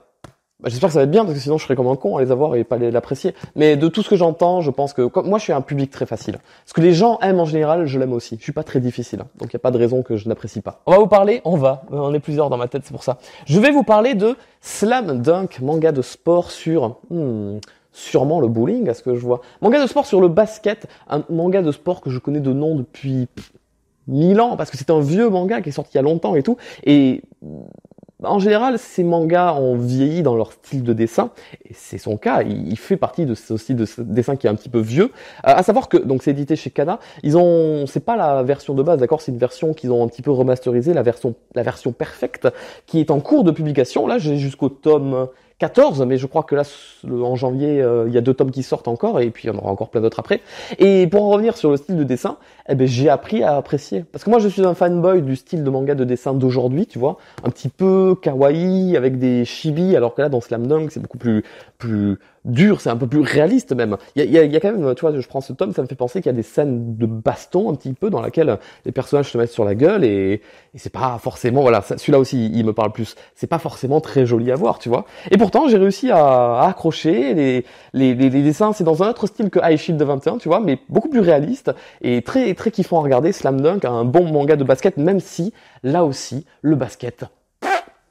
Bah, j'espère que ça va être bien parce que sinon je serais comme un con à les avoir et pas les l'apprécier. Mais de tout ce que j'entends, je pense que moi je suis un public très facile. Ce que les gens aiment en général, je l'aime aussi. Je suis pas très difficile, hein. donc il y a pas de raison que je n'apprécie pas. On va vous parler, on va, on est plusieurs dans ma tête, c'est pour ça. Je vais vous parler de Slam Dunk, manga de sport sur hmm, sûrement le bowling à ce que je vois. Manga de sport sur le basket, un manga de sport que je connais de nom depuis mille ans parce que c'est un vieux manga qui est sorti il y a longtemps et tout. Et en général, ces mangas ont vieilli dans leur style de dessin, et c'est son cas. Il, fait partie de ce style de dessin qui est un petit peu vieux. Euh, à savoir que donc c'est édité chez Kana. Ils ont, c'est pas la version de base, d'accord C'est une version qu'ils ont un petit peu remasterisée, la version, la version perfecte, qui est en cours de publication. Là, j'ai jusqu'au tome 14, mais je crois que là, en janvier, euh, il y a deux tomes qui sortent encore, et puis il y en aura encore plein d'autres après. Et pour en revenir sur le style de dessin, eh ben, j'ai appris à apprécier. Parce que moi, je suis un fanboy du style de manga de dessin d'aujourd'hui, tu vois, un petit peu kawaii, avec des chibis, alors que là, dans Slam Dunk, c'est beaucoup plus, plus, dur, c'est un peu plus réaliste même. Il y a, y a, quand même, tu vois, je prends ce tome, ça me fait penser qu'il y a des scènes de baston un petit peu dans laquelle les personnages se mettent sur la gueule et, c'est pas forcément, voilà, celui-là aussi, il me parle plus. C'est pas forcément très joli à voir, tu vois. Et pourtant, j'ai réussi à, accrocher les, les, les, dessins. C'est dans un autre style que High Shield de 21, tu vois, mais beaucoup plus réaliste et très très kiffant à regarder. Slam Dunk, un bon manga de basket, même si là aussi, le basket,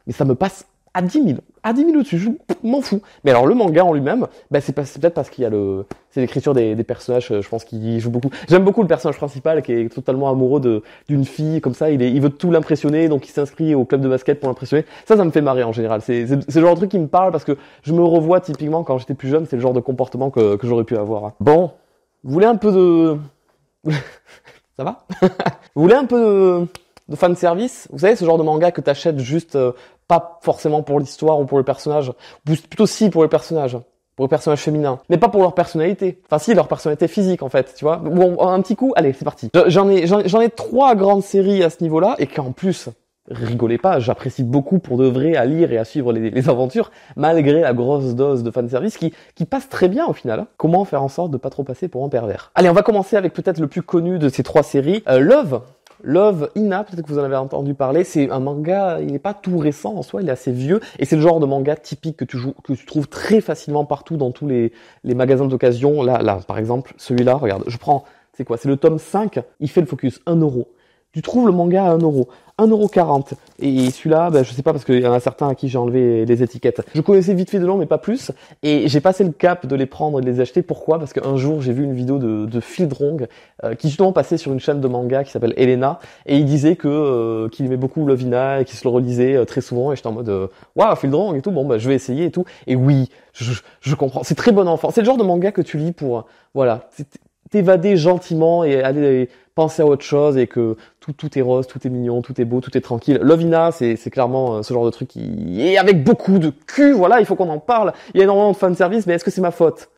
mais ça me passe à 10 000. À 10 000 au-dessus, je m'en fous. Mais alors, le manga en lui-même, bah, c'est, peut-être parce qu'il y a le, c'est l'écriture des, personnages, euh, je pense qu'il joue beaucoup. J'aime beaucoup le personnage principal qui est totalement amoureux de, d'une fille, comme ça, il, veut tout l'impressionner, donc il s'inscrit au club de basket pour l'impressionner. Ça, ça me fait marrer en général. C'est, le genre de truc qui me parle parce que je me revois typiquement quand j'étais plus jeune, c'est le genre de comportement que, que j'aurais pu avoir. Hein. Bon. Vous voulez un peu de... ça va Vous voulez un peu de de fan service. Vous savez, ce genre de manga que t'achètes juste euh, pas forcément pour l'histoire ou pour le personnage, plutôt si pour le personnage, pour le personnage féminin, mais pas pour leur personnalité. Enfin si, leur personnalité physique en fait, tu vois. Bon, un petit coup, allez, c'est parti. J'en ai, j'en ai trois grandes séries à ce niveau-là et qu'en plus, rigolez pas, j'apprécie beaucoup pour de vrai à lire et à suivre les, aventures, malgré la grosse dose de fanservice qui, qui passe très bien au final. Hein. Comment faire en sorte de pas trop passer pour un pervers Allez, on va commencer avec peut-être le plus connu de ces trois séries, euh, Love, Love Ina, peut-être que vous en avez entendu parler, c'est un manga, il n'est pas tout récent en soi, il est assez vieux, et c'est le genre de manga typique que tu, trouves très facilement partout dans tous les, les magasins d'occasion. Là, là, par exemple, celui-là, regarde, je prends, c'est quoi C'est le tome 5, il fait le focus 1 euro tu trouves le manga à 1 euro. 1,40€. Et celui-là, ben, je sais pas parce qu'il y en a certains à qui j'ai enlevé les étiquettes. Je connaissais vite fait de long, mais pas plus. Et j'ai passé le cap de les prendre et de les acheter. Pourquoi Parce qu'un jour, j'ai vu une vidéo de, de euh, qui justement passait sur une chaîne de manga qui s'appelle Elena. Et il disait que euh, qu'il aimait beaucoup Lovina et qu'il se le relisait euh, très souvent. Et j'étais en mode, waouh, wow, et tout. Bon, ben, je vais essayer et tout. Et oui, je, je comprends. C'est très bon enfant. C'est le genre de manga que tu lis pour, voilà, t'évader gentiment et aller penser à autre chose et que tout, est rose, tout est mignon, tout est beau, tout est tranquille. Lovina, c'est clairement euh, ce genre de truc qui est avec beaucoup de cul, voilà, il faut qu'on en parle. Il y a énormément de service mais est-ce que c'est ma faute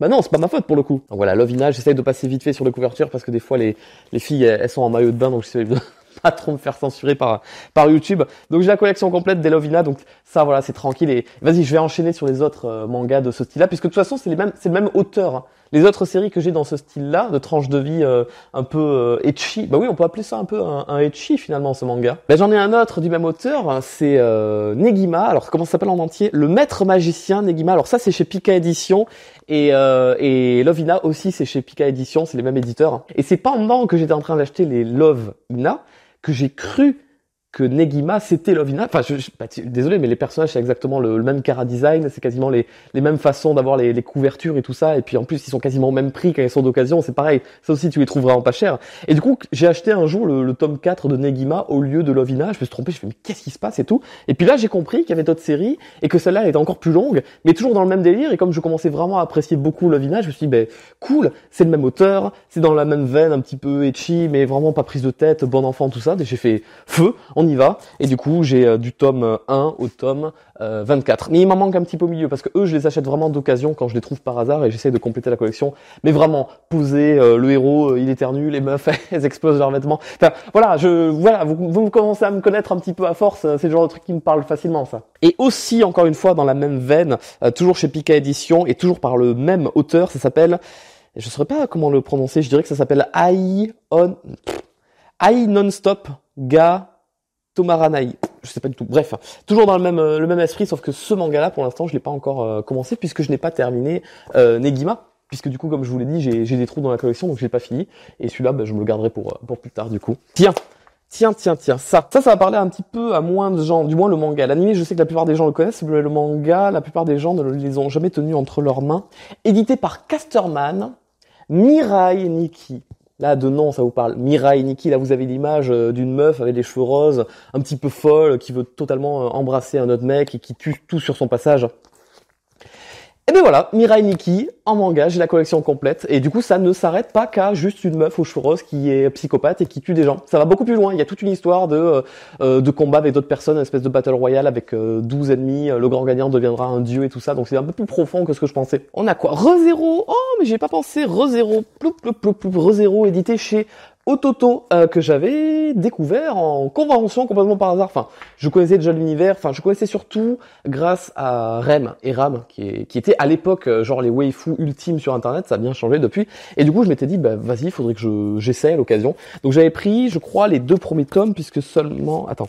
bah non, c'est pas ma faute pour le coup. voilà, Lovina, j'essaye de passer vite fait sur les couvertures parce que des fois les, filles elles, sont en maillot de bain donc je sais pas trop me faire censurer par par YouTube. Donc j'ai la collection complète des Lovina donc ça voilà, c'est tranquille et vas-y, je vais enchaîner sur les autres euh, mangas de ce style-là puisque de toute façon, c'est les mêmes c'est le même auteur. Hein. Les autres séries que j'ai dans ce style-là, de tranche de vie euh, un peu euh, bah oui, on peut appeler ça un peu un, un finalement ce manga. Bah, j'en ai un autre du même auteur, hein, c'est euh, Negima. Alors comment ça s'appelle en entier Le Maître Magicien Negima. Alors ça c'est chez Pika Édition et, euh, et Lovina aussi c'est chez Pika Édition, c'est les mêmes éditeurs. Hein. Et c'est pendant que j'étais en train d'acheter les Love Ina que j'ai cru que Negima c'était Lovina. Enfin, je, bah, désolé, mais les personnages c'est exactement le, même cara design, c'est quasiment les, les, mêmes façons d'avoir les, les, couvertures et tout ça. Et puis en plus, ils sont quasiment au même prix quand ils sont d'occasion. C'est pareil. Ça aussi, tu les trouveras en pas cher. Et du coup, j'ai acheté un jour le, tome 4 de Negima au lieu de Lovina. Je me suis trompé. Je me suis dit, mais qu'est-ce qui se passe et tout. Et puis là, j'ai compris qu'il y avait d'autres séries et que celle-là était encore plus longue, mais toujours dans le même délire. Et comme je commençais vraiment à apprécier beaucoup Lovina, je me suis dit, ben cool, c'est le même auteur, c'est dans la même veine, un petit peu etchi, mais vraiment pas prise de tête, bon enfant, tout ça. j'ai fait feu on y va. Et du coup, j'ai euh, du tome 1 euh, au tome 24. Euh, Mais il m'en manque un petit peu au milieu parce que eux, je les achète vraiment d'occasion quand je les trouve par hasard et j'essaie de compléter la collection. Mais vraiment, poser le héros, il éternue, les meufs, elles explosent leurs vêtements. Enfin, voilà, je, voilà, vous, commencez à me connaître un petit peu à force. C'est le genre de truc qui me parle facilement, ça. Et aussi, encore une fois, dans la même veine, toujours chez Pika Édition et toujours par le même auteur, ça s'appelle je ne saurais pas comment le prononcer, je dirais que ça s'appelle I on I non-stop ga Tomaranai. Je sais pas du tout. Bref, toujours dans le même euh, le même esprit, sauf que ce manga-là, pour l'instant, je l'ai pas encore euh, commencé puisque je n'ai pas terminé euh, Negima puisque du coup, comme je vous l'ai dit, j'ai des trous dans la collection, donc je l'ai pas fini. Et celui-là, bah, je me le garderai pour, pour plus tard, du coup. Tiens Tiens, tiens, tiens, ça. Ça, ça va parler un petit peu à moins de gens, du moins le manga. L'animé, je sais que la plupart des gens le connaissent, mais le manga, la plupart des gens ne les ont jamais tenus entre leurs mains. Édité par Casterman, Mirai Nikki. Là, de nom, ça vous parle. Mira et Nikki, là, vous avez l'image euh, d'une meuf avec des cheveux roses, un petit peu folle, qui veut totalement euh, embrasser un autre mec et qui tue tout sur son passage. Et ben voilà, Mirai Nikki en manga, j'ai la collection complète. Et du coup, ça ne s'arrête pas qu'à juste une meuf aux cheveux roses qui est psychopathe et qui tue des gens. Ça va beaucoup plus loin. Il y a toute une histoire de euh, de combat avec d'autres personnes, une espèce de battle royale avec 12 euh, ennemis. Euh, le grand gagnant deviendra un dieu et tout ça. Donc c'est un peu plus profond que ce que je pensais. On a quoi Re Oh mais j'ai pas pensé Re zéro. Ploup ploup ploup Re édité chez au Toto euh, que j'avais découvert en convention complètement par hasard. Enfin, je connaissais déjà l'univers. Enfin, je connaissais surtout grâce à Rem et Ram qui, étaient à l'époque euh, genre les waifu ultimes sur Internet. Ça a bien changé depuis. Et du coup, je m'étais dit, bah vas-y, il faudrait que je j'essaie l'occasion. Donc j'avais pris, je crois, les deux premiers tomes puisque seulement. Attends.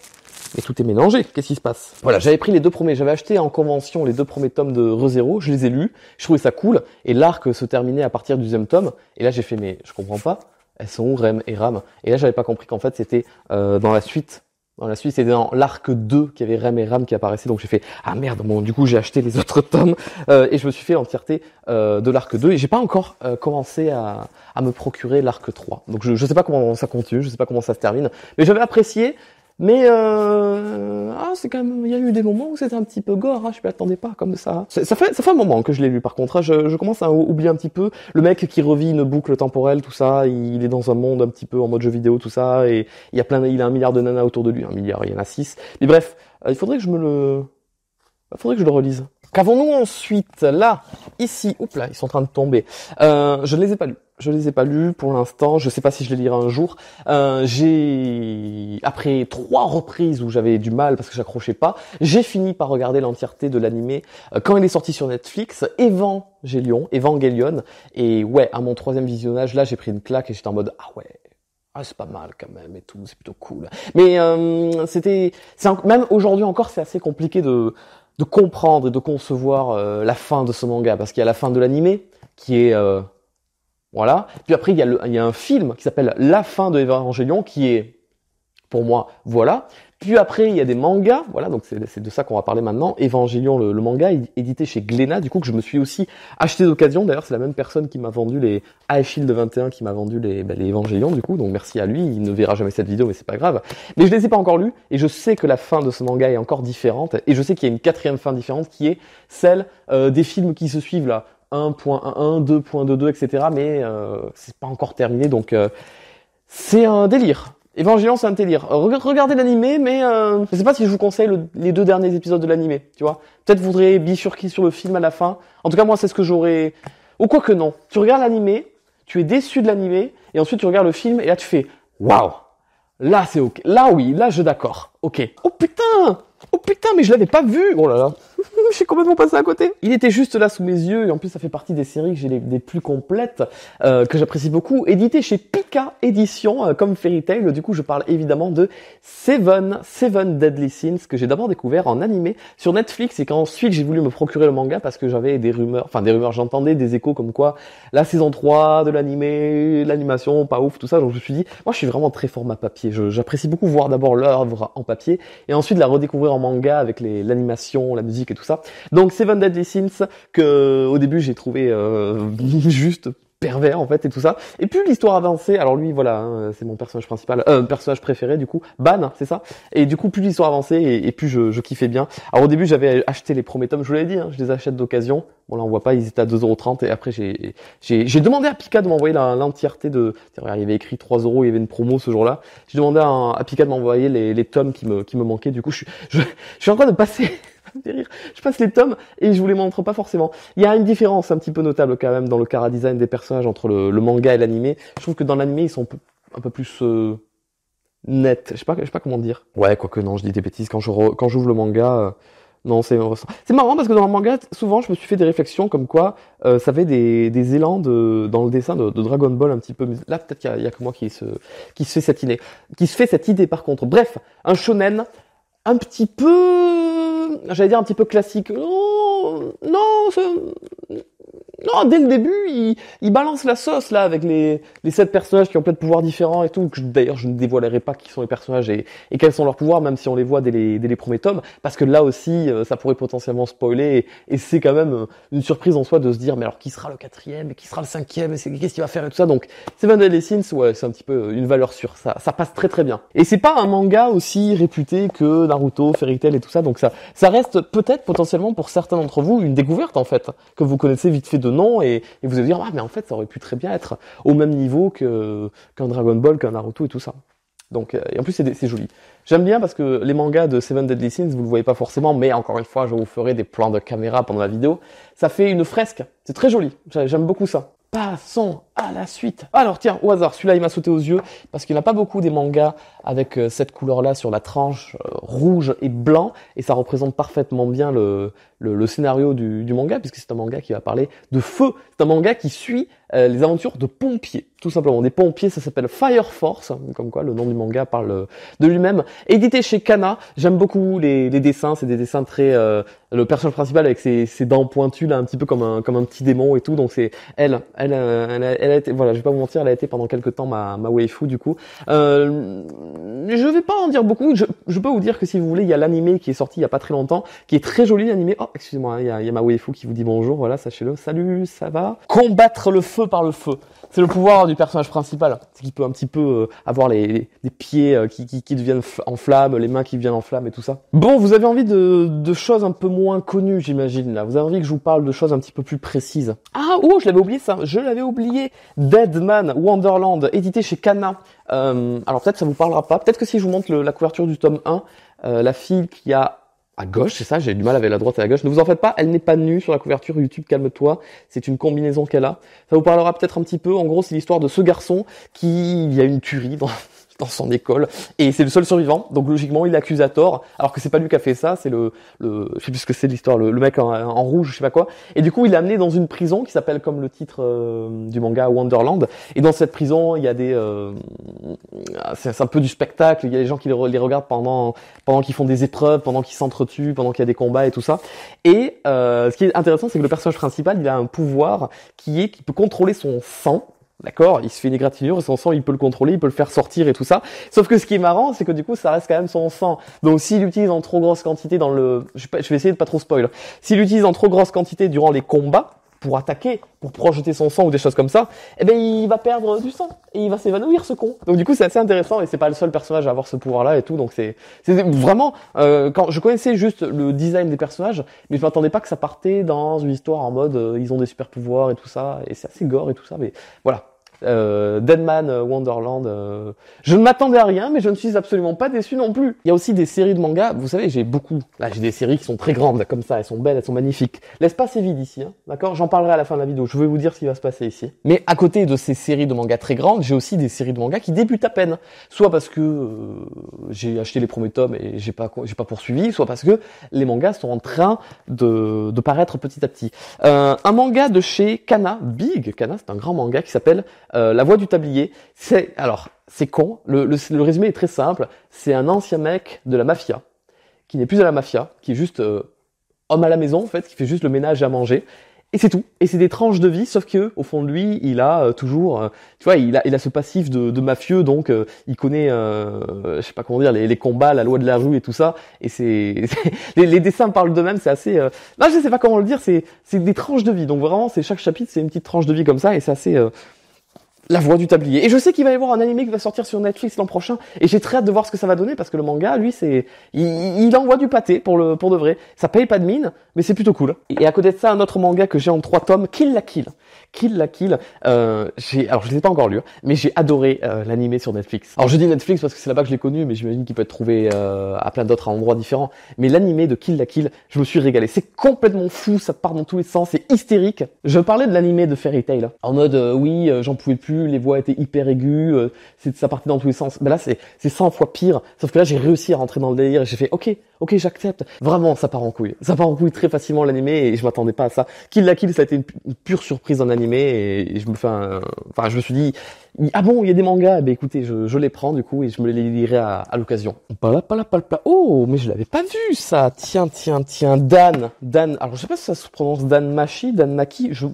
Mais tout est mélangé. Qu'est-ce qui se passe Voilà, j'avais pris les deux premiers, j'avais acheté en convention les deux premiers tomes de ReZero, je les ai lus, je trouvais ça cool, et l'arc se terminait à partir du deuxième tome, et là j'ai fait mais je comprends pas elles sont REM et RAM. Et là, j'avais pas compris qu'en fait, c'était euh, dans la suite. Dans la suite, c'était dans l'arc 2 qu'il y avait REM et RAM qui apparaissaient. Donc j'ai fait ah merde. Bon, du coup, j'ai acheté les autres tomes euh, et je me suis fait l'entièreté euh, de l'arc 2. Et j'ai pas encore commencé à, à, me procurer l'arc 3. Donc je, je sais pas comment ça continue, je sais pas comment ça se termine. Mais j'avais apprécié. Mais euh, ah, c'est quand même, il y a eu des moments où c'était un petit peu gore. Hein, je m'y attendais pas comme ça. Ça fait, ça fait un moment que je l'ai lu. Par contre, hein. je, je, commence à oublier un petit peu le mec qui revit une boucle temporelle, tout ça. Il, est dans un monde un petit peu en mode jeu vidéo, tout ça, et il y a plein, il a un milliard de nanas autour de lui, un milliard, il y en a six. Mais bref, euh, il faudrait que je me le, il faudrait que je le relise. Qu'avons-nous ensuite Là, ici, oups là, ils sont en train de tomber. Euh, je ne les ai pas lus. Je les ai pas lus pour l'instant. Je ne sais pas si je les lirai un jour. Euh, j'ai, après trois reprises où j'avais du mal parce que j'accrochais pas, j'ai fini par regarder l'entièreté de l'animé euh, quand il est sorti sur Netflix. Evangelion, Evangelion. Et ouais, à mon troisième visionnage, là, j'ai pris une claque et j'étais en mode ah ouais, ah, c'est pas mal quand même et tout, c'est plutôt cool. Mais c'était, c'est même aujourd'hui encore, c'est assez compliqué de de comprendre et de concevoir euh, la fin de ce manga parce qu'il y a la fin de l'anime qui est euh, voilà puis après il y, a il y a un film qui s'appelle La fin de Evangelion qui est pour moi voilà puis après, il y a des mangas, voilà, donc c'est de ça qu'on va parler maintenant. Evangelion, le, manga, édité chez Glénat, du coup, que je me suis aussi acheté d'occasion. D'ailleurs, c'est la même personne qui m'a vendu les Highfield 21, qui m'a vendu les, ben, les du coup, donc merci à lui. Il ne verra jamais cette vidéo, mais c'est pas grave. Mais je ne les ai pas encore lus, et je sais que la fin de ce manga est encore différente, et je sais qu'il y a une quatrième fin différente qui est celle euh, des films qui se suivent là, 1.1, 2.22, etc. Mais euh, c'est pas encore terminé, donc euh, c'est un délire. Evangelion, c'est un délire. Euh, regardez l'animé, mais euh, je sais pas si je vous conseille les deux derniers épisodes de l'animé, tu vois. Peut-être vous voudrez bifurquer sur le film à la fin. En tout cas, moi, c'est ce que j'aurais... Ou quoi que non. Tu regardes l'animé, tu es déçu de l'animé, et ensuite tu regardes le film, et là, tu fais « Waouh !» Là, c'est ok. Là, oui, là, je d'accord. Ok. Oh putain Oh putain, mais je l'avais pas vu Oh là là je suis complètement passé à côté. Il était juste là sous mes yeux et en plus ça fait partie des séries que j'ai les, plus complètes euh, que j'apprécie beaucoup. Édité chez Pika Édition euh, comme Fairy Tail, du coup je parle évidemment de Seven, Seven Deadly Sins que j'ai d'abord découvert en animé sur Netflix et qu'ensuite j'ai voulu me procurer le manga parce que j'avais des rumeurs, enfin des rumeurs, j'entendais des échos comme quoi la saison 3 de l'animé, l'animation pas ouf, tout ça. Donc je me suis dit, moi je suis vraiment très fort format papier. J'apprécie beaucoup voir d'abord l'œuvre en papier et ensuite la redécouvrir en manga avec l'animation, la musique, tout ça. Donc Seven Deadly Sins que au début j'ai trouvé euh, juste pervers en fait et tout ça. Et puis l'histoire avancée, alors lui voilà, hein, c'est mon personnage principal, euh, personnage préféré du coup, Ban, c'est ça. Et du coup plus l'histoire avançait, et, et plus je, je, kiffais bien. Alors au début j'avais acheté les premiers tomes, je vous l'avais dit, hein, je les achète d'occasion. Bon là on voit pas, ils étaient à 2,30€ et après j'ai j'ai demandé à Pika de m'envoyer l'entièreté de... il y avait écrit 3€, il y avait une promo ce jour-là. J'ai demandé à, Pika de m'envoyer les, les, tomes qui me, qui me manquaient, du coup je je, je suis en train de passer... Je passe les tomes et je vous les montre pas forcément. Il y a une différence un petit peu notable quand même dans le cara design des personnages entre le, manga et l'animé. Je trouve que dans l'animé ils sont un peu, plus euh, nets. Je sais pas, je sais pas comment dire. Ouais, quoique non, je dis des bêtises. Quand je j'ouvre le manga. Euh, non, c'est euh, c'est marrant parce que dans le manga, souvent, je me suis fait des réflexions comme quoi ça avait des, élans dans le dessin de, Dragon Ball un petit peu. là, peut-être qu'il y, a que moi qui se qui fait cette idée, qui se fait cette idée. Par contre, bref, un shonen, un petit peu, j'allais dire un petit peu classique. Oh, non, non, non, dès le début, il, il, balance la sauce là avec les, les sept personnages qui ont plein de pouvoirs différents et tout. D'ailleurs, je ne dévoilerai pas qui sont les personnages et, et, quels sont leurs pouvoirs, même si on les voit dès les, dès les premiers tomes, parce que là aussi, euh, ça pourrait potentiellement spoiler et, c'est quand même euh, une surprise en soi de se dire mais alors qui sera le quatrième et qui sera le cinquième et qu'est-ce qu'il va faire et tout ça. Donc, Seven Deadly Sins, ouais, c'est un petit peu euh, une valeur sûre. Ça, ça passe très très bien. Et c'est pas un manga aussi réputé que Naruto, Fairy Tail et tout ça. Donc ça, ça reste peut-être potentiellement pour certains d'entre vous une découverte en fait que vous connaissez vite fait de et, vous allez dire ah mais en fait ça aurait pu très bien être au même niveau qu'un Dragon Ball, qu'un Naruto et tout ça. Donc euh, et en plus c'est joli. J'aime bien parce que les mangas de Seven Deadly Sins, vous le voyez pas forcément, mais encore une fois, je vous ferai des plans de caméra pendant la vidéo. Ça fait une fresque, c'est très joli. J'aime beaucoup ça. Passons à la suite. Alors tiens, au hasard, celui-là il m'a sauté aux yeux parce qu'il n'y a pas beaucoup des mangas avec euh, cette couleur-là sur la tranche euh, rouge et blanc et ça représente parfaitement bien le, le, scénario du, manga puisque c'est un manga qui va parler de feu. C'est un manga qui suit euh, les aventures de pompiers, tout simplement. Des pompiers, ça s'appelle Fire Force, comme quoi le nom du manga parle de lui-même. Édité chez Kana, j'aime beaucoup les, dessins, c'est des dessins très... le personnage principal avec ses, ses dents pointues, là, un petit peu comme un, comme un petit démon et tout, donc c'est elle, elle, elle voilà, je vais pas vous mentir, elle a été pendant quelques temps ma, ma waifu du coup. Euh, je vais pas en dire beaucoup. Je, peux vous dire que si vous voulez, il y a l'animé qui est sorti il y a pas très longtemps, qui est très joli l'animé. Oh, excusez-moi, hein, il y a, il y a ma waifu qui vous dit bonjour. Voilà, sachez-le. Salut, ça va. Combattre le feu par le feu. C'est le pouvoir du personnage principal, c'est qu'il peut un petit peu euh, avoir les, pieds euh, qui, deviennent en flammes, les mains qui deviennent en flammes et tout ça. Bon, vous avez envie de, de choses un peu moins connues, j'imagine là. Vous avez envie que je vous parle de choses un petit peu plus précises. Ah oh, je l'avais oublié ça. Je l'avais oublié. Deadman Wonderland, édité chez Kana. Euh, alors peut-être ça vous parlera pas. Peut-être que si je vous montre la couverture du tome 1, la fille qui a à gauche, c'est ça, j'ai du mal avec la droite et la gauche. Ne vous en faites pas, elle n'est pas nue sur la couverture YouTube, calme-toi. C'est une combinaison qu'elle a. Ça vous parlera peut-être un petit peu. En gros, c'est l'histoire de ce garçon qui, il y a une tuerie dans, dans son école et c'est le seul survivant donc logiquement il accuse à tort alors que c'est pas lui qui a fait ça c'est le, le je sais plus ce que c'est l'histoire le, mec en, rouge je sais pas quoi et du coup il est amené dans une prison qui s'appelle comme le titre euh, du manga Wonderland et dans cette prison il y a des euh, c'est un peu du spectacle il y a des gens qui les, regardent pendant pendant qu'ils font des épreuves pendant qu'ils s'entretuent pendant qu'il y a des combats et tout ça et euh, ce qui est intéressant c'est que le personnage principal il a un pouvoir qui est qui peut contrôler son sang D'accord Il se fait une égratignure, son sang, il peut le contrôler, il peut le faire sortir et tout ça. Sauf que ce qui est marrant, c'est que du coup, ça reste quand même son sang. Donc s'il l'utilise en trop grosse quantité dans le... Je vais essayer de pas trop spoiler. S'il l'utilise en trop grosse quantité durant les combats, pour attaquer, pour projeter son sang ou des choses comme ça, eh ben il va perdre du sang et il va s'évanouir ce con. Donc du coup c'est assez intéressant et c'est pas le seul personnage à avoir ce pouvoir-là et tout. Donc c'est vraiment euh, quand je connaissais juste le design des personnages, mais je m'attendais pas que ça partait dans une histoire en mode euh, ils ont des super pouvoirs et tout ça et c'est assez gore et tout ça. Mais voilà, euh, Deadman euh, Wonderland. Euh, je ne m'attendais à rien, mais je ne suis absolument pas déçu non plus. Il y a aussi des séries de mangas. Vous savez, j'ai beaucoup. Là, j'ai des séries qui sont très grandes, comme ça. Elles sont belles, elles sont magnifiques. L'espace est vide ici, hein, d'accord J'en parlerai à la fin de la vidéo. Je vais vous dire ce qui va se passer ici. Mais à côté de ces séries de mangas très grandes, j'ai aussi des séries de mangas qui débutent à peine. Soit parce que euh, j'ai acheté les premiers tomes et j'ai pas j'ai pas poursuivi, soit parce que les mangas sont en train de, de paraître petit à petit. un manga de chez Kana, Big Kana, c'est un grand manga qui s'appelle euh, la Voix du Tablier, c'est alors c'est con. Le, le, résumé est très simple. C'est un ancien mec de la mafia qui n'est plus à la mafia, qui est juste euh, homme à la maison en fait, qui fait juste le ménage à manger. Et c'est tout. Et c'est des tranches de vie, sauf que au fond de lui, il a euh, toujours, tu vois, il a, il a ce passif de, de mafieux, donc il connaît, je sais pas comment dire, les, combats, la loi de la rue et tout ça. Et c'est, les, dessins parlent d'eux-mêmes, c'est assez. non, je sais pas comment le dire, c'est, c'est des tranches de vie. Donc vraiment, c'est chaque chapitre, c'est une petite tranche de vie comme ça, et c'est assez, la voix du tablier. Et je sais qu'il va y avoir un animé qui va sortir sur Netflix l'an prochain, et j'ai très hâte de voir ce que ça va donner, parce que le manga, lui, c'est, il, envoie du pâté pour le, pour de vrai. Ça paye pas de mine, mais c'est plutôt cool. Et à côté de ça, un autre manga que j'ai en trois tomes, Kill la Kill. Kill la Kill. Euh, alors je ne l'ai pas encore lu, hein, mais j'ai adoré euh, l'animé sur Netflix. Alors je dis Netflix parce que c'est là-bas que je l'ai connu, mais j'imagine qu'il peut être trouvé euh, à plein d'autres endroits différents. Mais l'animé de Kill la Kill, je me suis régalé. C'est complètement fou, ça part dans tous les sens, c'est hystérique. Je parlais de l'animé de Fairy Tail hein, en mode oui, j'en pouvais plus, les voix étaient hyper aiguës, c'est ça partait dans tous les sens. Mais ben là c'est c'est 100 fois pire. Sauf que là j'ai réussi à rentrer dans le délire et j'ai fait ok Ok, j'accepte. Vraiment, ça part en couille. Ça part en couille très facilement l'animé et je m'attendais pas à ça. Kill la Kill, ça a été une pure surprise en animé et je me fais enfin, je me suis dit, ah bon, il y a des mangas. Ben écoutez, je, les prends du coup et je me les lirai à, à l'occasion. Oh, mais je l'avais pas vu ça. Tiens, tiens, tiens, Dan, Dan. Alors je sais pas si ça se prononce Dan Machi, Dan Maki. Je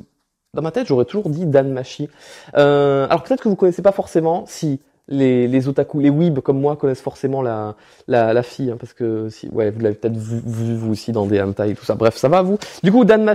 dans ma tête, j'aurais toujours dit Dan Machi. Euh, alors peut-être que vous connaissez pas forcément. Si les, les otaku, les weebs comme moi connaissent forcément la, la, fille, hein, parce que si, ouais, vous l'avez peut-être vu, vous aussi dans des hentai et tout ça. Bref, ça va vous. Du coup, Dan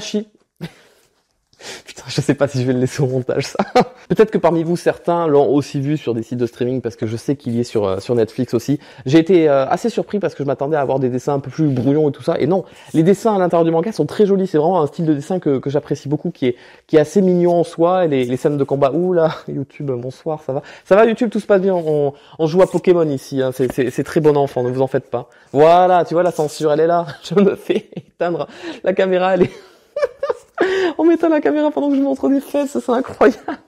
Putain, je sais pas si je vais le laisser au montage ça. Peut-être que parmi vous certains l'ont aussi vu sur des sites de streaming parce que je sais qu'il y est sur euh, Netflix aussi. J'ai été euh, assez surpris parce que je m'attendais à avoir des dessins un peu plus brouillons et tout ça et non, les dessins à l'intérieur du manga sont très jolis, c'est vraiment un style de dessin que, j'apprécie beaucoup qui est qui est assez mignon en soi et les, scènes de combat ouh là, YouTube bonsoir, ça va. Ça va YouTube, tout se passe bien, on, joue à Pokémon ici hein. c'est c'est très bon enfant, ne vous en faites pas. Voilà, tu vois la censure, elle est là. Je me fais éteindre la caméra, elle est On mettant la caméra pendant que je montre des fesses, c'est incroyable.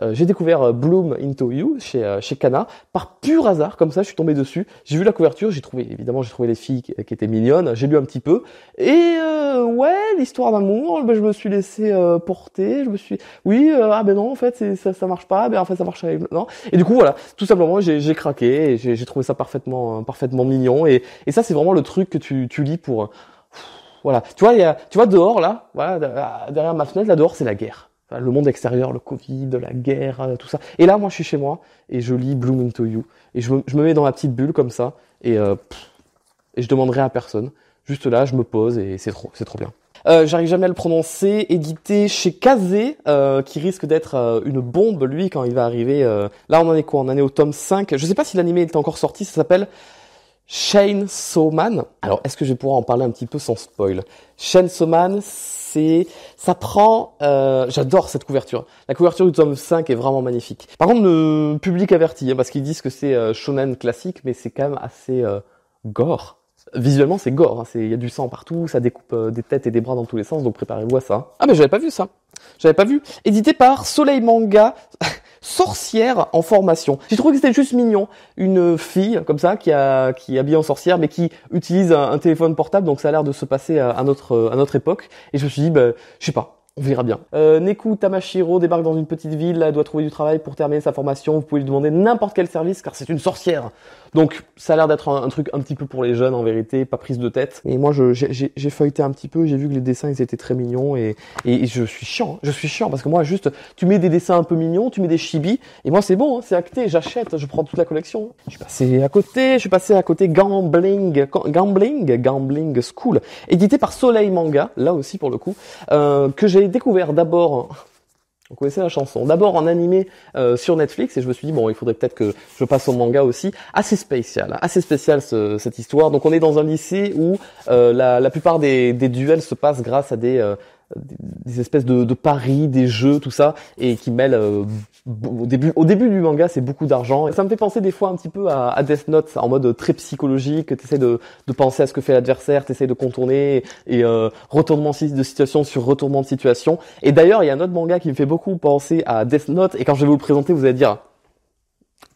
Euh, j'ai découvert euh, Bloom Into You chez euh, chez Kana par pur hasard comme ça je suis tombé dessus j'ai vu la couverture j'ai trouvé évidemment j'ai trouvé les filles qui, étaient mignonnes j'ai lu un petit peu et euh, ouais l'histoire d'amour ben, je me suis laissé porter je me suis oui ah ben non en fait c'est, ça ça marche pas ben en fait ça marche avec non et du coup voilà tout simplement j'ai, craqué et j'ai, trouvé ça parfaitement parfaitement mignon et, et ça c'est vraiment le truc que tu lis pour voilà. Tu vois, y a, tu vois dehors là, euh, derrière ma fenêtre là dehors, c'est la guerre. le monde extérieur, le Covid, la guerre, euh, tout ça. Et là, moi, je suis chez moi et je lis Bloom into You et je me, mets dans ma petite bulle comme ça et euh, et je demanderai à personne. Juste là, je me pose et c'est trop, c'est trop bien. Euh, J'arrive jamais à le prononcer. Édité chez Kazé, qui risque d'être une bombe lui quand il va arriver. là, on en est quoi On en est au tome 5. Je sais pas si l'animé est encore sorti. Ça s'appelle Shane Soman. Alors, est-ce que je vais pouvoir en parler un petit peu sans spoil Shane Soman, c'est, ça prend, euh, j'adore cette couverture. La couverture du tome 5 est vraiment magnifique. Par contre, le public averti, hein, parce qu'ils disent que c'est euh, shonen classique, mais c'est quand même assez euh, gore. Visuellement, c'est gore. Hein, il y a du sang partout, ça découpe des têtes et des bras dans tous les sens, donc préparez-vous à ça. Ah, mais j'avais pas vu ça. J'avais pas vu. Édité par Soleil Manga. sorcière en formation. J'ai trouvé que c'était juste mignon, une fille comme ça qui a qui est en sorcière mais qui utilise un, téléphone portable donc ça a l'air de se passer à, notre à notre époque et je me suis dit bah je sais pas, on verra bien. Euh, Neku Tamashiro débarque dans une petite ville, elle doit trouver du travail pour terminer sa formation. Vous pouvez lui demander n'importe quel service car c'est une sorcière. Donc ça a l'air d'être un, truc un petit peu pour les jeunes en vérité, pas prise de tête. Et moi j'ai feuilleté un petit peu, j'ai vu que les dessins ils étaient très mignons et, je suis chiant, hein. je suis chiant parce que moi juste tu mets des dessins un peu mignons, tu mets des chibis et moi c'est bon, hein, c'est acté, j'achète, je prends toute la collection. Je suis passé à côté, je suis passé à côté Gambling, Gambling, Gambling School, édité par Soleil Manga, là aussi pour le coup, euh, que j'ai découvert d'abord vous connaissez la chanson. D'abord en animé euh, sur Netflix et je me suis dit bon, il faudrait peut-être que je passe au manga aussi. Assez spécial, hein. assez spécial cette histoire. Donc on est dans un lycée où euh, la, plupart des, duels se passent grâce à des euh, des espèces de, paris, des jeux, tout ça, et qui mêlent... Euh, au début, au début du manga, c'est beaucoup d'argent. Et ça me fait penser des fois un petit peu à, Death Note, en mode très psychologique. t'essaies de, de penser à ce que fait l'adversaire, t'essaies de contourner et euh, retournement de situation sur retournement de situation. Et d'ailleurs, il y a un autre manga qui me fait beaucoup penser à Death Note. Et quand je vais vous le présenter, vous allez dire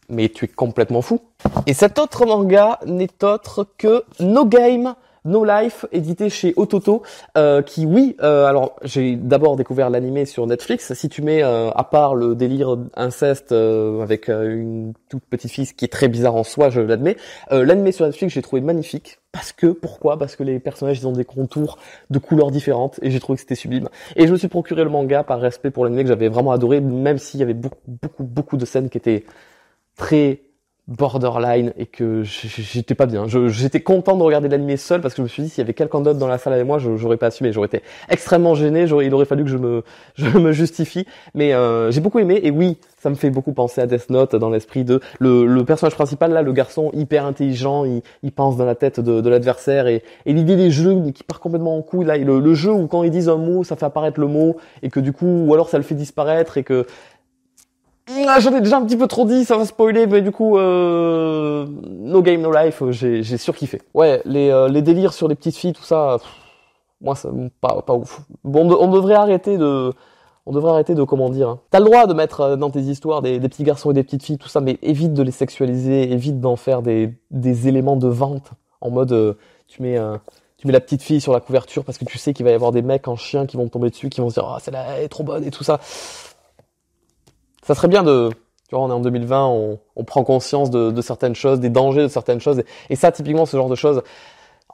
mais tu es complètement fou. Et cet autre manga n'est autre que No Game No Life, édité chez Ototo, euh, qui oui, euh, alors j'ai d'abord découvert l'animé sur Netflix. Si tu mets euh, à part le délire inceste avec une toute petite fille, qui est très bizarre en soi, je l'admets, l'animé sur Netflix j'ai trouvé magnifique. Parce que pourquoi Parce que les personnages ils ont des contours de couleurs différentes et j'ai trouvé que c'était sublime. Et je me suis procuré le manga par respect pour l'animé que j'avais vraiment adoré, même s'il y avait beaucoup beaucoup beaucoup de scènes qui étaient très borderline et que j'étais pas bien. J'étais content de regarder l'animé seul parce que je me suis dit s'il y avait quelqu'un d'autre dans la salle avec moi, j'aurais pas assumé, j'aurais été extrêmement gêné, il aurait fallu que je me, je me justifie. Mais euh, j'ai beaucoup aimé et oui, ça me fait beaucoup penser à Death Note dans l'esprit de le, personnage principal là, le garçon hyper intelligent, il, pense dans la tête de, l'adversaire et, l'idée des jeux qui part complètement en couille là, le, le, jeu où quand ils disent un mot, ça fait apparaître le mot et que du coup ou alors ça le fait disparaître et que J'en mmh, ai ah, déjà un petit peu trop dit, ça va spoiler, mais du coup, euh, No Game No Life, euh, j'ai, surkiffé. Ouais, euh, les, délires sur les petites filles, tout ça, moi, ça mmh, pas, pas ouf. Bon, on, devrait arrêter de... On devrait arrêter de comment dire. Hein. T'as le droit de mettre dans tes histoires des, petits garçons et des petites filles, tout ça, mais évite de les sexualiser, évite d'en faire des, éléments de vente. En mode, tu mets tu la petite fille sur la couverture parce que tu sais qu'il va y avoir des mecs en chien qui vont tomber dessus, qui vont se dire ah oh, celle-là est trop bonne et tout ça ça serait bien de, tu vois, on est en 2020, on, on prend conscience de, de, certaines choses, des dangers de certaines choses, et, ça, typiquement, ce genre de choses.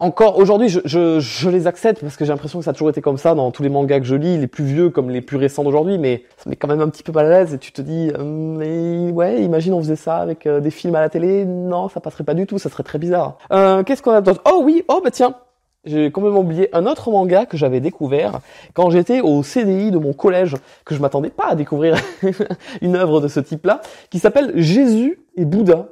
Encore aujourd'hui, je, je, je, les accepte parce que j'ai l'impression que ça a toujours été comme ça dans tous les mangas que je lis, les plus vieux comme les plus récents d'aujourd'hui, mais ça met quand même un petit peu mal à l'aise et tu te dis, euh, mais ouais, imagine on faisait ça avec euh, des films à la télé, non, ça passerait pas du tout, ça serait très bizarre. Euh, Qu'est-ce qu'on a d'autre Oh oui, oh bah tiens, j'ai complètement oublié un autre manga que j'avais découvert quand j'étais au CDI de mon collège, que je m'attendais pas à découvrir une œuvre de ce type-là, qui s'appelle Jésus et Bouddha.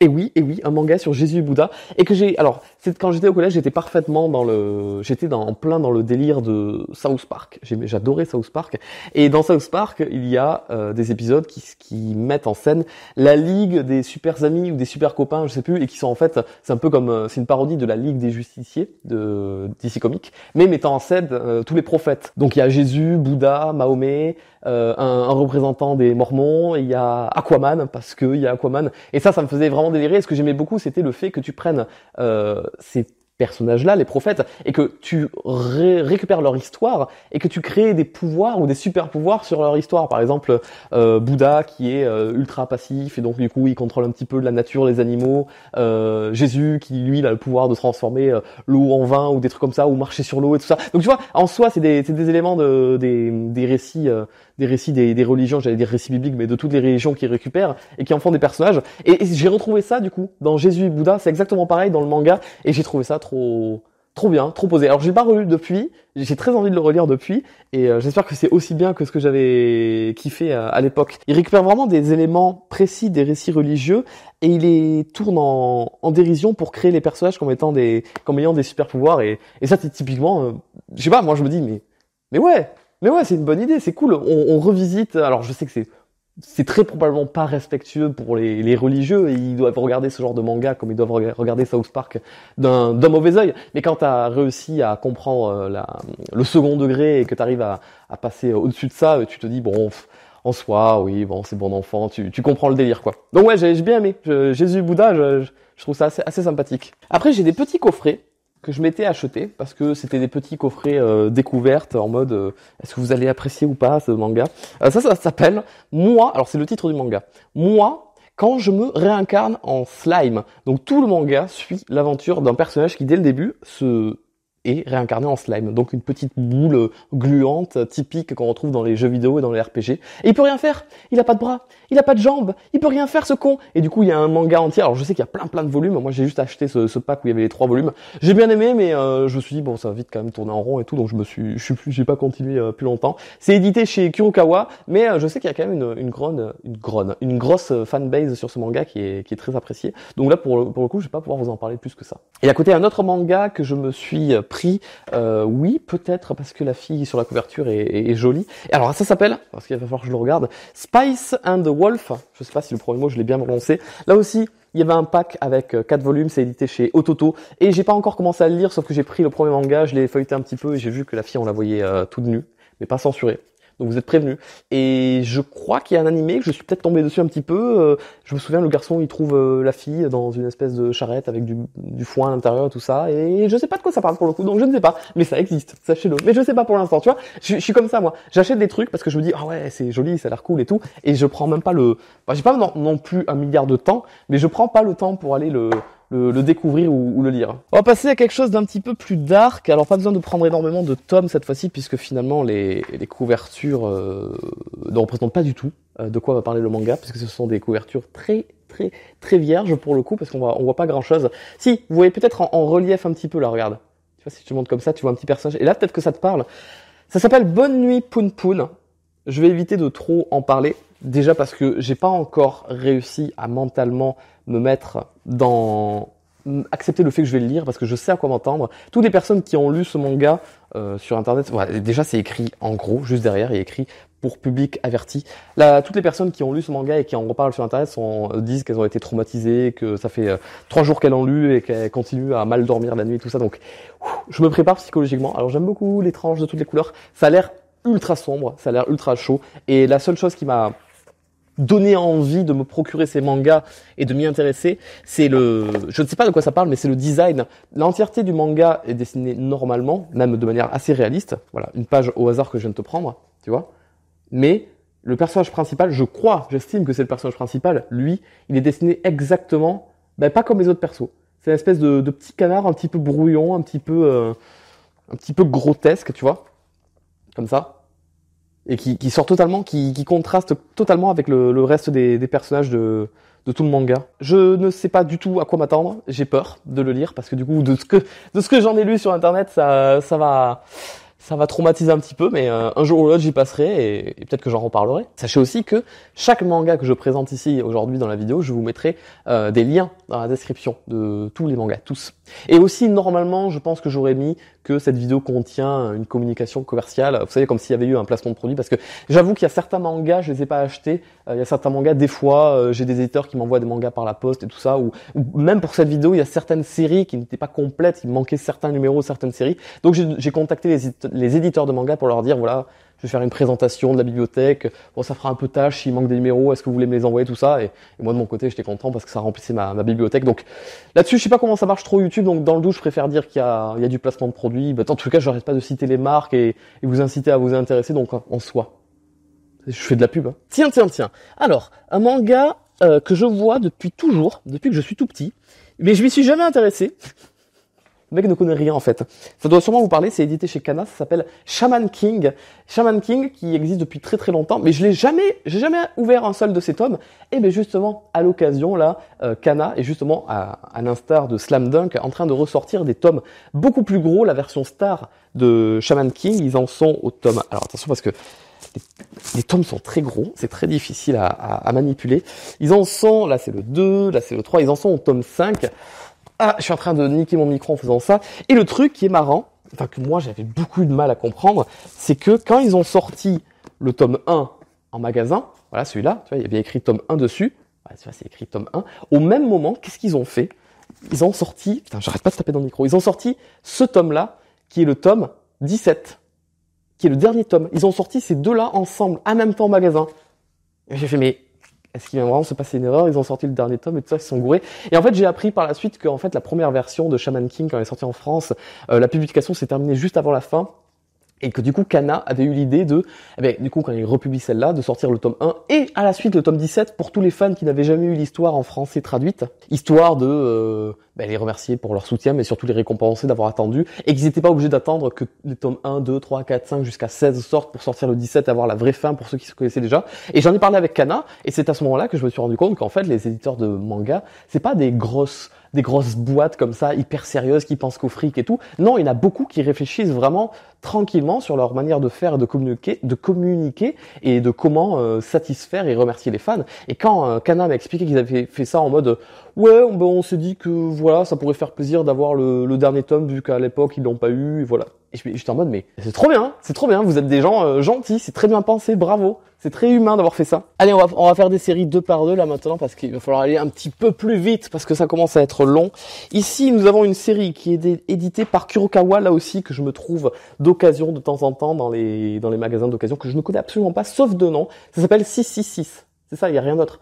Et oui, et oui, un manga sur Jésus et Bouddha. Et que j'ai, alors, c'est quand j'étais au collège, j'étais parfaitement dans le, j'étais en plein dans le délire de South Park. J'adorais South Park. Et dans South Park, il y a euh, des épisodes qui, mettent en scène la ligue des super amis ou des super copains, je sais plus, et qui sont en fait, c'est un peu comme, euh, c'est une parodie de la ligue des justiciers de DC Comics, mais mettant en scène euh, tous les prophètes. Donc il y a Jésus, Bouddha, Mahomet, euh, un, représentant des Mormons, il y a Aquaman parce que il y a Aquaman. Et ça, ça me faisait vraiment délirer. Et ce que j'aimais beaucoup, c'était le fait que tu prennes euh, ces personnages-là, les prophètes, et que tu récupères leur histoire et que tu crées des pouvoirs ou des super pouvoirs sur leur histoire. Par exemple, euh, Bouddha qui est euh, ultra passif et donc du coup il contrôle un petit peu la nature, les animaux. Euh, Jésus qui lui il a le pouvoir de transformer euh, l'eau en vin ou des trucs comme ça ou marcher sur l'eau et tout ça. Donc tu vois, en soi c'est des, des éléments de, des, des récits des récits des, des religions, j'allais dire récits bibliques, mais de toutes les religions qui récupèrent et qui en font des personnages. Et, j'ai retrouvé ça du coup dans Jésus et Bouddha, c'est exactement pareil dans le manga et j'ai trouvé ça trop trop bien, trop posé. Alors j'ai pas relu depuis, j'ai très envie de le relire depuis, et euh, j'espère que c'est aussi bien que ce que j'avais kiffé euh, à l'époque. Il récupère vraiment des éléments précis des récits religieux et il les tourne en, en dérision pour créer les personnages comme étant des, comme ayant des super pouvoirs et, et ça c'est typiquement, euh, je sais pas, moi je me dis mais mais ouais, mais ouais, c'est une bonne idée, c'est cool. On, revisite. Alors, je sais que c'est c'est très probablement pas respectueux pour les, religieux et ils doivent regarder ce genre de manga comme ils doivent regarder South Park d'un mauvais oeil, Mais quand t'as réussi à comprendre euh, le second degré et que t'arrives à, à passer au-dessus de ça, euh, tu te dis bon. en soi, oui, bon, c'est bon enfant, tu, tu, comprends le délire, quoi. Donc ouais, j'ai bien aimé. Jésus Bouddha, je, trouve ça assez sympathique. Après, j'ai des petits coffrets que je m'étais acheté parce que c'était des petits coffrets euh, découvertes en mode euh, est-ce que vous allez apprécier ou pas ce manga euh, Ça, ça s'appelle Moi, alors c'est le titre du manga, Moi quand je me réincarne en slime. Donc tout le manga suit l'aventure d'un personnage qui dès le début se et réincarné en slime. Donc une petite boule gluante typique qu'on retrouve dans les jeux vidéo et dans les RPG. Et il peut rien faire. Il a pas de bras, il a pas de jambes, il peut rien faire ce con. Et du coup, il y a un manga entier. Alors je sais qu'il y a plein plein de volumes. Moi, j'ai juste acheté ce, ce, pack où il y avait les trois volumes. J'ai bien aimé, mais euh, je me suis dit bon, ça va vite quand même tourner en rond et tout. Donc je me suis, je suis plus, j'ai pas continué euh, plus longtemps. C'est édité chez Kurokawa, mais euh, je sais qu'il y a quand même une, une grosse une grosse une grosse fanbase sur ce manga qui est, qui est très appréciée. Donc là, pour le, pour le coup, je vais pas pouvoir vous en parler plus que ça. Et à côté, un autre manga que je me suis euh, oui, peut-être parce que la fille sur la couverture est, jolie. alors ça s'appelle, parce qu'il va falloir que je le regarde, Spice and the Wolf. Je sais pas si le premier mot je l'ai bien prononcé. Là aussi, il y avait un pack avec 4 euh, volumes, c'est édité chez Ototo. Et j'ai pas encore commencé à le lire, sauf que j'ai pris le premier manga, je l'ai feuilleté un petit peu et j'ai vu que la fille on la voyait tout euh, toute nue, mais pas censurée. Donc vous êtes prévenus. Et je crois qu'il y a un animé que je suis peut-être tombé dessus un petit peu. Euh, je me souviens, le garçon, il trouve euh, la fille dans une espèce de charrette avec du, du foin à l'intérieur, tout ça. Et je sais pas de quoi ça parle pour le coup, donc je ne sais pas. Mais ça existe, sachez-le. Mais je sais pas pour l'instant, tu vois. Je, suis comme ça, moi. J'achète des trucs parce que je me dis, ah ouais, c'est joli, ça a l'air cool et tout. Et je prends même pas le... Enfin, bah, j'ai pas non, plus un milliard de temps, mais je prends pas le temps pour aller le, le, découvrir ou, le lire. On va passer à quelque chose d'un petit peu plus dark. Alors pas besoin de prendre énormément de tomes cette fois-ci puisque finalement les, couvertures euh, ne représentent pas du tout euh, de quoi va parler le manga puisque ce sont des couvertures très très très vierges pour le coup parce qu'on voit on voit pas grand chose. Si vous voyez peut-être en, relief un petit peu là, regarde. Tu vois si je te montre comme ça, tu vois un petit personnage. Et là peut-être que ça te parle. Ça s'appelle Bonne nuit Poun Poun. Je vais éviter de trop en parler déjà parce que j'ai pas encore réussi à mentalement me mettre dans accepter le fait que je vais le lire parce que je sais à quoi m'attendre. Toutes les personnes qui ont lu ce manga euh, sur internet, voilà déjà c'est écrit en gros, juste derrière, il est écrit pour public averti. Là, toutes les personnes qui ont lu ce manga et qui en reparlent sur internet sont, euh, disent qu'elles ont été traumatisées, que ça fait euh, trois jours qu'elles ont lu et qu'elles continuent à mal dormir la nuit tout ça. Donc, je me prépare psychologiquement. Alors j'aime beaucoup l'étrange de toutes les couleurs. Ça a l'air ultra sombre, ça a l'air ultra chaud. Et la seule chose qui m'a donner envie de me procurer ces mangas et de m'y intéresser, c'est le, je ne sais pas de quoi ça parle, mais c'est le design. L'entièreté du manga est dessinée normalement, même de manière assez réaliste. Voilà, une page au hasard que je viens de te prendre, tu vois. Mais le personnage principal, je crois, j'estime que c'est le personnage principal, lui, il est dessiné exactement, ben, pas comme les autres persos. C'est une espèce de, de, petit canard un petit peu brouillon, un petit peu, euh, un petit peu grotesque, tu vois. Comme ça et qui, qui sort totalement, qui, qui contraste totalement avec le, le reste des, des personnages de, de tout le manga. Je ne sais pas du tout à quoi m'attendre. J'ai peur de le lire parce que du coup, de ce que de ce que j'en ai lu sur internet, ça ça va ça va traumatiser un petit peu, mais euh, un jour ou l'autre, j'y passerai et, peut-être que j'en reparlerai. Sachez aussi que chaque manga que je présente ici aujourd'hui dans la vidéo, je vous mettrai euh, des liens dans la description de tous les mangas, tous. Et aussi, normalement, je pense que j'aurais mis que cette vidéo contient une communication commerciale. Vous savez, comme s'il y avait eu un placement de produit. Parce que j'avoue qu'il y a certains mangas, je les ai pas achetés. Euh, il y a certains mangas, des fois, euh, j'ai des éditeurs qui m'envoient des mangas par la poste et tout ça. Ou, même pour cette vidéo, il y a certaines séries qui n'étaient pas complètes. Il manquait certains numéros, certaines séries. Donc j'ai contacté les éditeurs de mangas pour leur dire, voilà, faire une présentation de la bibliothèque. Bon, ça fera un peu tâche, il manque des numéros, est-ce que vous voulez me les envoyer, tout ça. Et, moi, de mon côté, j'étais content parce que ça remplissait ma, ma bibliothèque. Donc là-dessus, je sais pas comment ça marche trop YouTube. Donc dans le doute, je préfère dire qu'il y a, du placement de produits. Bah, en tout cas, je n'arrête pas de citer les marques et, vous inciter à vous intéresser. Donc en soi, je fais de la pub. Hein. Tiens, tiens, tiens. Alors, un manga euh, que je vois depuis toujours, depuis que je suis tout petit, mais je m'y suis jamais intéressé. Le mec ne connaît rien en fait. Ça doit sûrement vous parler, c'est édité chez Kana, ça s'appelle Shaman King. Shaman King qui existe depuis très très longtemps, mais je l'ai jamais, j'ai jamais ouvert un seul de ces tomes. Et bien justement, à l'occasion là, euh, Kana est justement, à, à l'instar de Slam Dunk, en train de ressortir des tomes beaucoup plus gros, la version star de Shaman King. Ils en sont au tome, alors attention parce que les, tomes sont très gros, c'est très difficile à, à, à manipuler. Ils en sont, là c'est le 2, là c'est le 3, ils en sont au tome 5 ah, je suis en train de niquer mon micro en faisant ça. Et le truc qui est marrant, enfin que moi j'avais beaucoup de mal à comprendre, c'est que quand ils ont sorti le tome 1 en magasin, voilà celui-là, tu vois, il y avait écrit tome 1 dessus, voilà, c'est écrit tome 1, au même moment, qu'est-ce qu'ils ont fait Ils ont sorti, putain j'arrête pas de taper dans le micro, ils ont sorti ce tome-là, qui est le tome 17, qui est le dernier tome. Ils ont sorti ces deux-là ensemble, à même temps en magasin. J'ai fait, mais est-ce qu'il va vraiment se passer une erreur Ils ont sorti le dernier tome et tout ça, ils sont gourés. Et en fait, j'ai appris par la suite que fait la première version de Shaman King quand elle est sortie en France, euh, la publication s'est terminée juste avant la fin et que du coup, Kana avait eu l'idée de, eh ben, du coup, quand il republie celle-là, de sortir le tome 1 et à la suite le tome 17 pour tous les fans qui n'avaient jamais eu l'histoire en français traduite, histoire de euh, ben, les remercier pour leur soutien, mais surtout les récompenser d'avoir attendu, et qu'ils n'étaient pas obligés d'attendre que les tomes 1, 2, 3, 4, 5 jusqu'à 16 sortent pour sortir le 17 et avoir la vraie fin pour ceux qui se connaissaient déjà. Et j'en ai parlé avec Kana, et c'est à ce moment-là que je me suis rendu compte qu'en fait, les éditeurs de manga, c'est pas des grosses des grosses boîtes comme ça, hyper sérieuses, qui pensent qu'au fric et tout. Non, il y en a beaucoup qui réfléchissent vraiment tranquillement sur leur manière de faire, de communiquer, de communiquer et de comment euh, satisfaire et remercier les fans. Et quand euh, Kana m'a expliqué qu'ils avaient fait ça en mode ouais, on, on s'est dit que voilà, ça pourrait faire plaisir d'avoir le, le, dernier tome vu qu'à l'époque ils l'ont pas eu, et voilà. Et j'étais en mode mais c'est trop bien, c'est trop bien, vous êtes des gens euh, gentils, c'est très bien pensé, bravo. C'est très humain d'avoir fait ça. Allez, on va, on va faire des séries deux par deux là maintenant parce qu'il va falloir aller un petit peu plus vite parce que ça commence à être long. Ici, nous avons une série qui est éditée par Kurokawa là aussi que je me trouve d'occasion de temps en temps dans les, dans les magasins d'occasion que je ne connais absolument pas, sauf de nom. Ça s'appelle 666. C'est ça, il n'y a rien d'autre.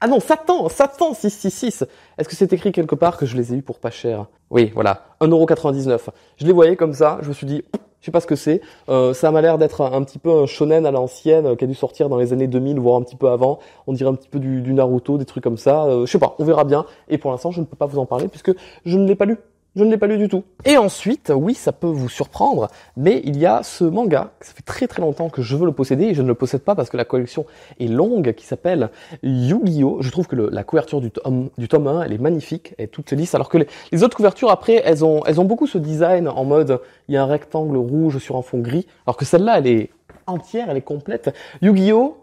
Ah non, Satan, Satan 666. Est-ce que c'est écrit quelque part que je les ai eus pour pas cher Oui, voilà, 1,99€. Je les voyais comme ça, je me suis dit, je sais pas ce que c'est. Euh, ça m'a l'air d'être un, petit peu un shonen à l'ancienne euh, qui a dû sortir dans les années 2000, voire un petit peu avant. On dirait un petit peu du, du Naruto, des trucs comme ça. Euh, je sais pas, on verra bien. Et pour l'instant, je ne peux pas vous en parler puisque je ne l'ai pas lu. Je ne l'ai pas lu du tout. Et ensuite, oui, ça peut vous surprendre, mais il y a ce manga, ça fait très très longtemps que je veux le posséder, et je ne le possède pas parce que la collection est longue, qui s'appelle Yu-Gi-Oh! Je trouve que la couverture du tome, du 1, elle est magnifique, elle est toute lisse, alors que les, autres couvertures, après, elles ont, elles ont beaucoup ce design en mode, il y a un rectangle rouge sur un fond gris, alors que celle-là, elle est entière, elle est complète. Yu-Gi-Oh!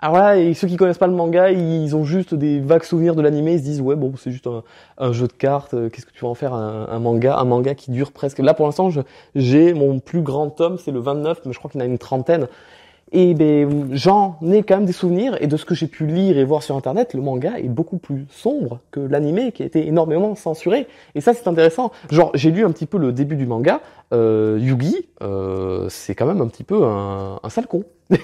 Alors là, et ceux qui connaissent pas le manga, ils ont juste des vagues souvenirs de l'anime, ils se disent ouais bon c'est juste un, jeu de cartes, euh, qu'est-ce que tu vas en faire un, un, manga, un manga qui dure presque. Là pour l'instant, j'ai mon plus grand tome, c'est le 29, mais je crois qu'il y en a une trentaine. Et ben, j'en ai quand même des souvenirs, et de ce que j'ai pu lire et voir sur Internet, le manga est beaucoup plus sombre que l'anime, qui a été énormément censuré. Et ça, c'est intéressant. Genre, j'ai lu un petit peu le début du manga, euh, Yugi, euh, c'est quand même un petit peu un, un sale con.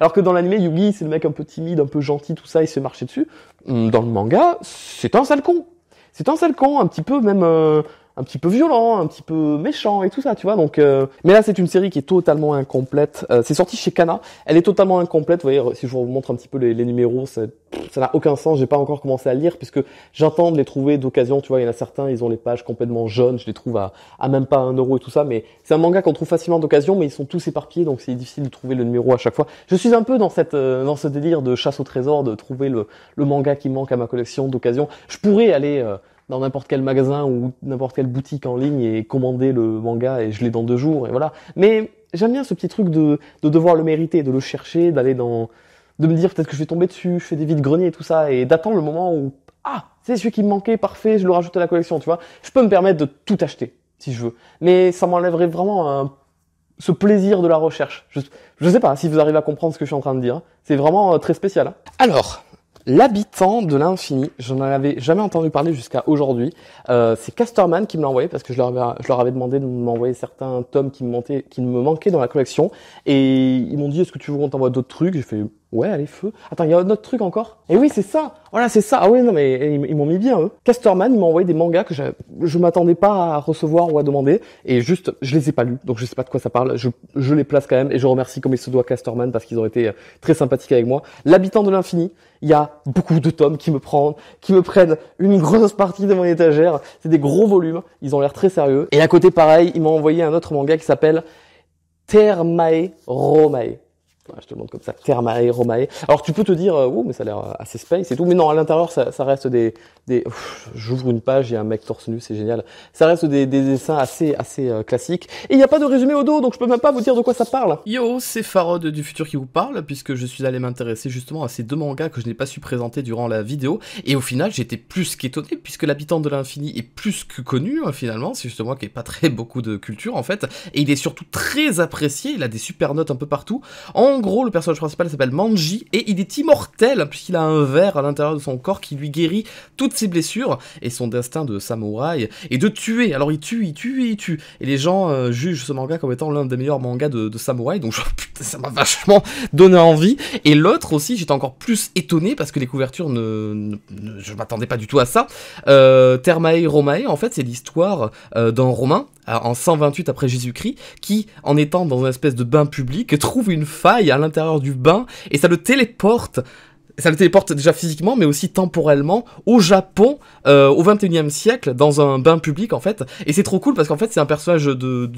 Alors que dans l'anime, Yugi, c'est le mec un peu timide, un peu gentil, tout ça, il se marchait dessus. Hum, dans le manga, c'est un sale con. C'est un sale con, un petit peu même... Euh, un petit peu violent, un petit peu méchant et tout ça, tu vois. Donc, euh, mais là, c'est une série qui est totalement incomplète. Euh, c'est sorti chez Kana. Elle est totalement incomplète. Vous voyez, si je vous montre un petit peu les, numéros, ça n'a aucun sens. J'ai pas encore commencé à lire puisque j'entends de les trouver d'occasion. Tu vois, il y en a certains, ils ont les pages complètement jaunes. Je les trouve à, même pas un euro et tout ça. Mais c'est un manga qu'on trouve facilement d'occasion, mais ils sont tous éparpillés, donc c'est difficile de trouver le numéro à chaque fois. Je suis un peu dans cette, euh, dans ce délire de chasse au trésor, de trouver le, le manga qui manque à ma collection d'occasion. Je pourrais aller dans n'importe quel magasin ou n'importe quelle boutique en ligne et commander le manga et je l'ai dans deux jours et voilà. Mais j'aime bien ce petit truc de, de devoir le mériter, de le chercher, d'aller dans, de me dire peut-être que je vais tomber dessus, je fais des vides greniers et tout ça et d'attendre le moment où ah c'est celui qui me manquait, parfait, je le rajoute à la collection, tu vois. Je peux me permettre de tout acheter si je veux, mais ça m'enlèverait vraiment ce plaisir de la recherche. Je, je sais pas si vous arrivez à comprendre ce que je suis en train de dire. Hein. C'est vraiment euh, très spécial. Hein. Alors, L'habitant de l'infini, je n'en avais jamais entendu parler jusqu'à aujourd'hui. Euh, c'est Casterman qui me l'a envoyé parce que je leur avais, demandé de m'envoyer certains tomes qui me, qui me manquaient dans la collection. Et ils m'ont dit, est-ce que tu veux qu'on t'envoie d'autres trucs J'ai fait, Ouais, allez, feu. Attends, il y a un autre truc encore. Et eh oui, c'est ça. Voilà, c'est ça. Ah oui, non, mais ils, m'ont mis bien, eux. Casterman, ils m'ont envoyé des mangas que je m'attendais pas à recevoir ou à demander. Et juste, je les ai pas lus. Donc, je sais pas de quoi ça parle. Je, je les place quand même. Et je remercie comme il se doit Casterman parce qu'ils ont été euh, très sympathiques avec moi. L'habitant de l'infini. Il y a beaucoup de tomes qui me prennent, qui me prennent une grosse partie de mon étagère. C'est des gros volumes. Ils ont l'air très sérieux. Et à côté, pareil, ils m'ont envoyé un autre manga qui s'appelle Termae Romae je te le montre comme ça, Termae, Romae. Alors tu peux te dire, euh, oh, mais ça a l'air euh, assez space et tout, mais non, à l'intérieur, ça, ça, reste des... des... J'ouvre une page, il y a un mec torse nu, c'est génial. Ça reste des, des dessins assez assez euh, classiques. Et il n'y a pas de résumé au dos, donc je peux même pas vous dire de quoi ça parle. Yo, c'est Farod du futur qui vous parle, puisque je suis allé m'intéresser justement à ces deux mangas que je n'ai pas su présenter durant la vidéo, et au final, j'étais plus qu'étonné, puisque l'habitant de l'infini est plus que connu, hein, finalement, c'est justement moi qui pas très beaucoup de culture, en fait, et il est surtout très apprécié, il a des super notes un peu partout. En en gros, le personnage principal s'appelle Manji et il est immortel puisqu'il a un verre à l'intérieur de son corps qui lui guérit toutes ses blessures et son destin de samouraï et de tuer. Alors il tue, il tue, il tue. Et les gens euh, jugent ce manga comme étant l'un des meilleurs mangas de, samouraï. Donc oh, ça m'a vachement donné envie. Et l'autre aussi, j'étais encore plus étonné parce que les couvertures ne, je m'attendais pas du tout à ça. Euh, Termae Romae, en fait, c'est l'histoire euh, d'un Romain en 128 après Jésus-Christ, qui, en étant dans une espèce de bain public, trouve une faille à l'intérieur du bain et ça le téléporte ça le téléporte déjà physiquement, mais aussi temporellement au Japon euh, au 21 siècle, dans un bain public en fait. Et c'est trop cool parce qu'en fait, c'est un personnage de, de,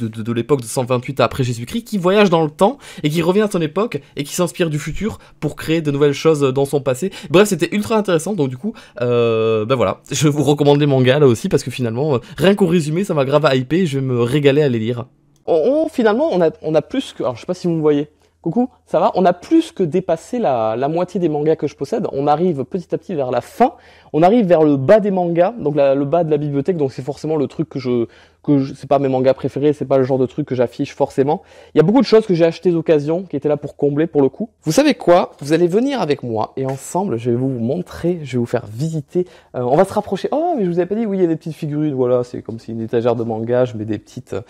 de, de l'époque de 128 après Jésus-Christ qui voyage dans le temps et qui revient à son époque et qui s'inspire du futur pour créer de nouvelles choses dans son passé. Bref, c'était ultra intéressant. Donc, du coup, euh, ben voilà, je vous recommande les mangas là aussi parce que finalement, euh, rien qu'au résumé, ça m'a grave hypé et je vais me régaler à les lire. On, on, finalement, on a, on a plus que. Alors, je sais pas si vous me voyez. Coucou, ça va On a plus que dépassé la, moitié des mangas que je possède. On arrive petit à petit vers la fin. On arrive vers le bas des mangas, donc le bas de la bibliothèque. Donc c'est forcément le truc que je que je, c'est pas mes mangas préférés, c'est pas le genre de truc que j'affiche forcément. Il y a beaucoup de choses que j'ai achetées d'occasion, qui étaient là pour combler pour le coup. Vous savez quoi Vous allez venir avec moi et ensemble, je vais vous montrer, je vais vous faire visiter. Euh, on va se rapprocher. Oh, mais je vous avais pas dit, oui, il y a des petites figurines. Voilà, c'est comme si une étagère de mangas, Je mets des petites. Euh,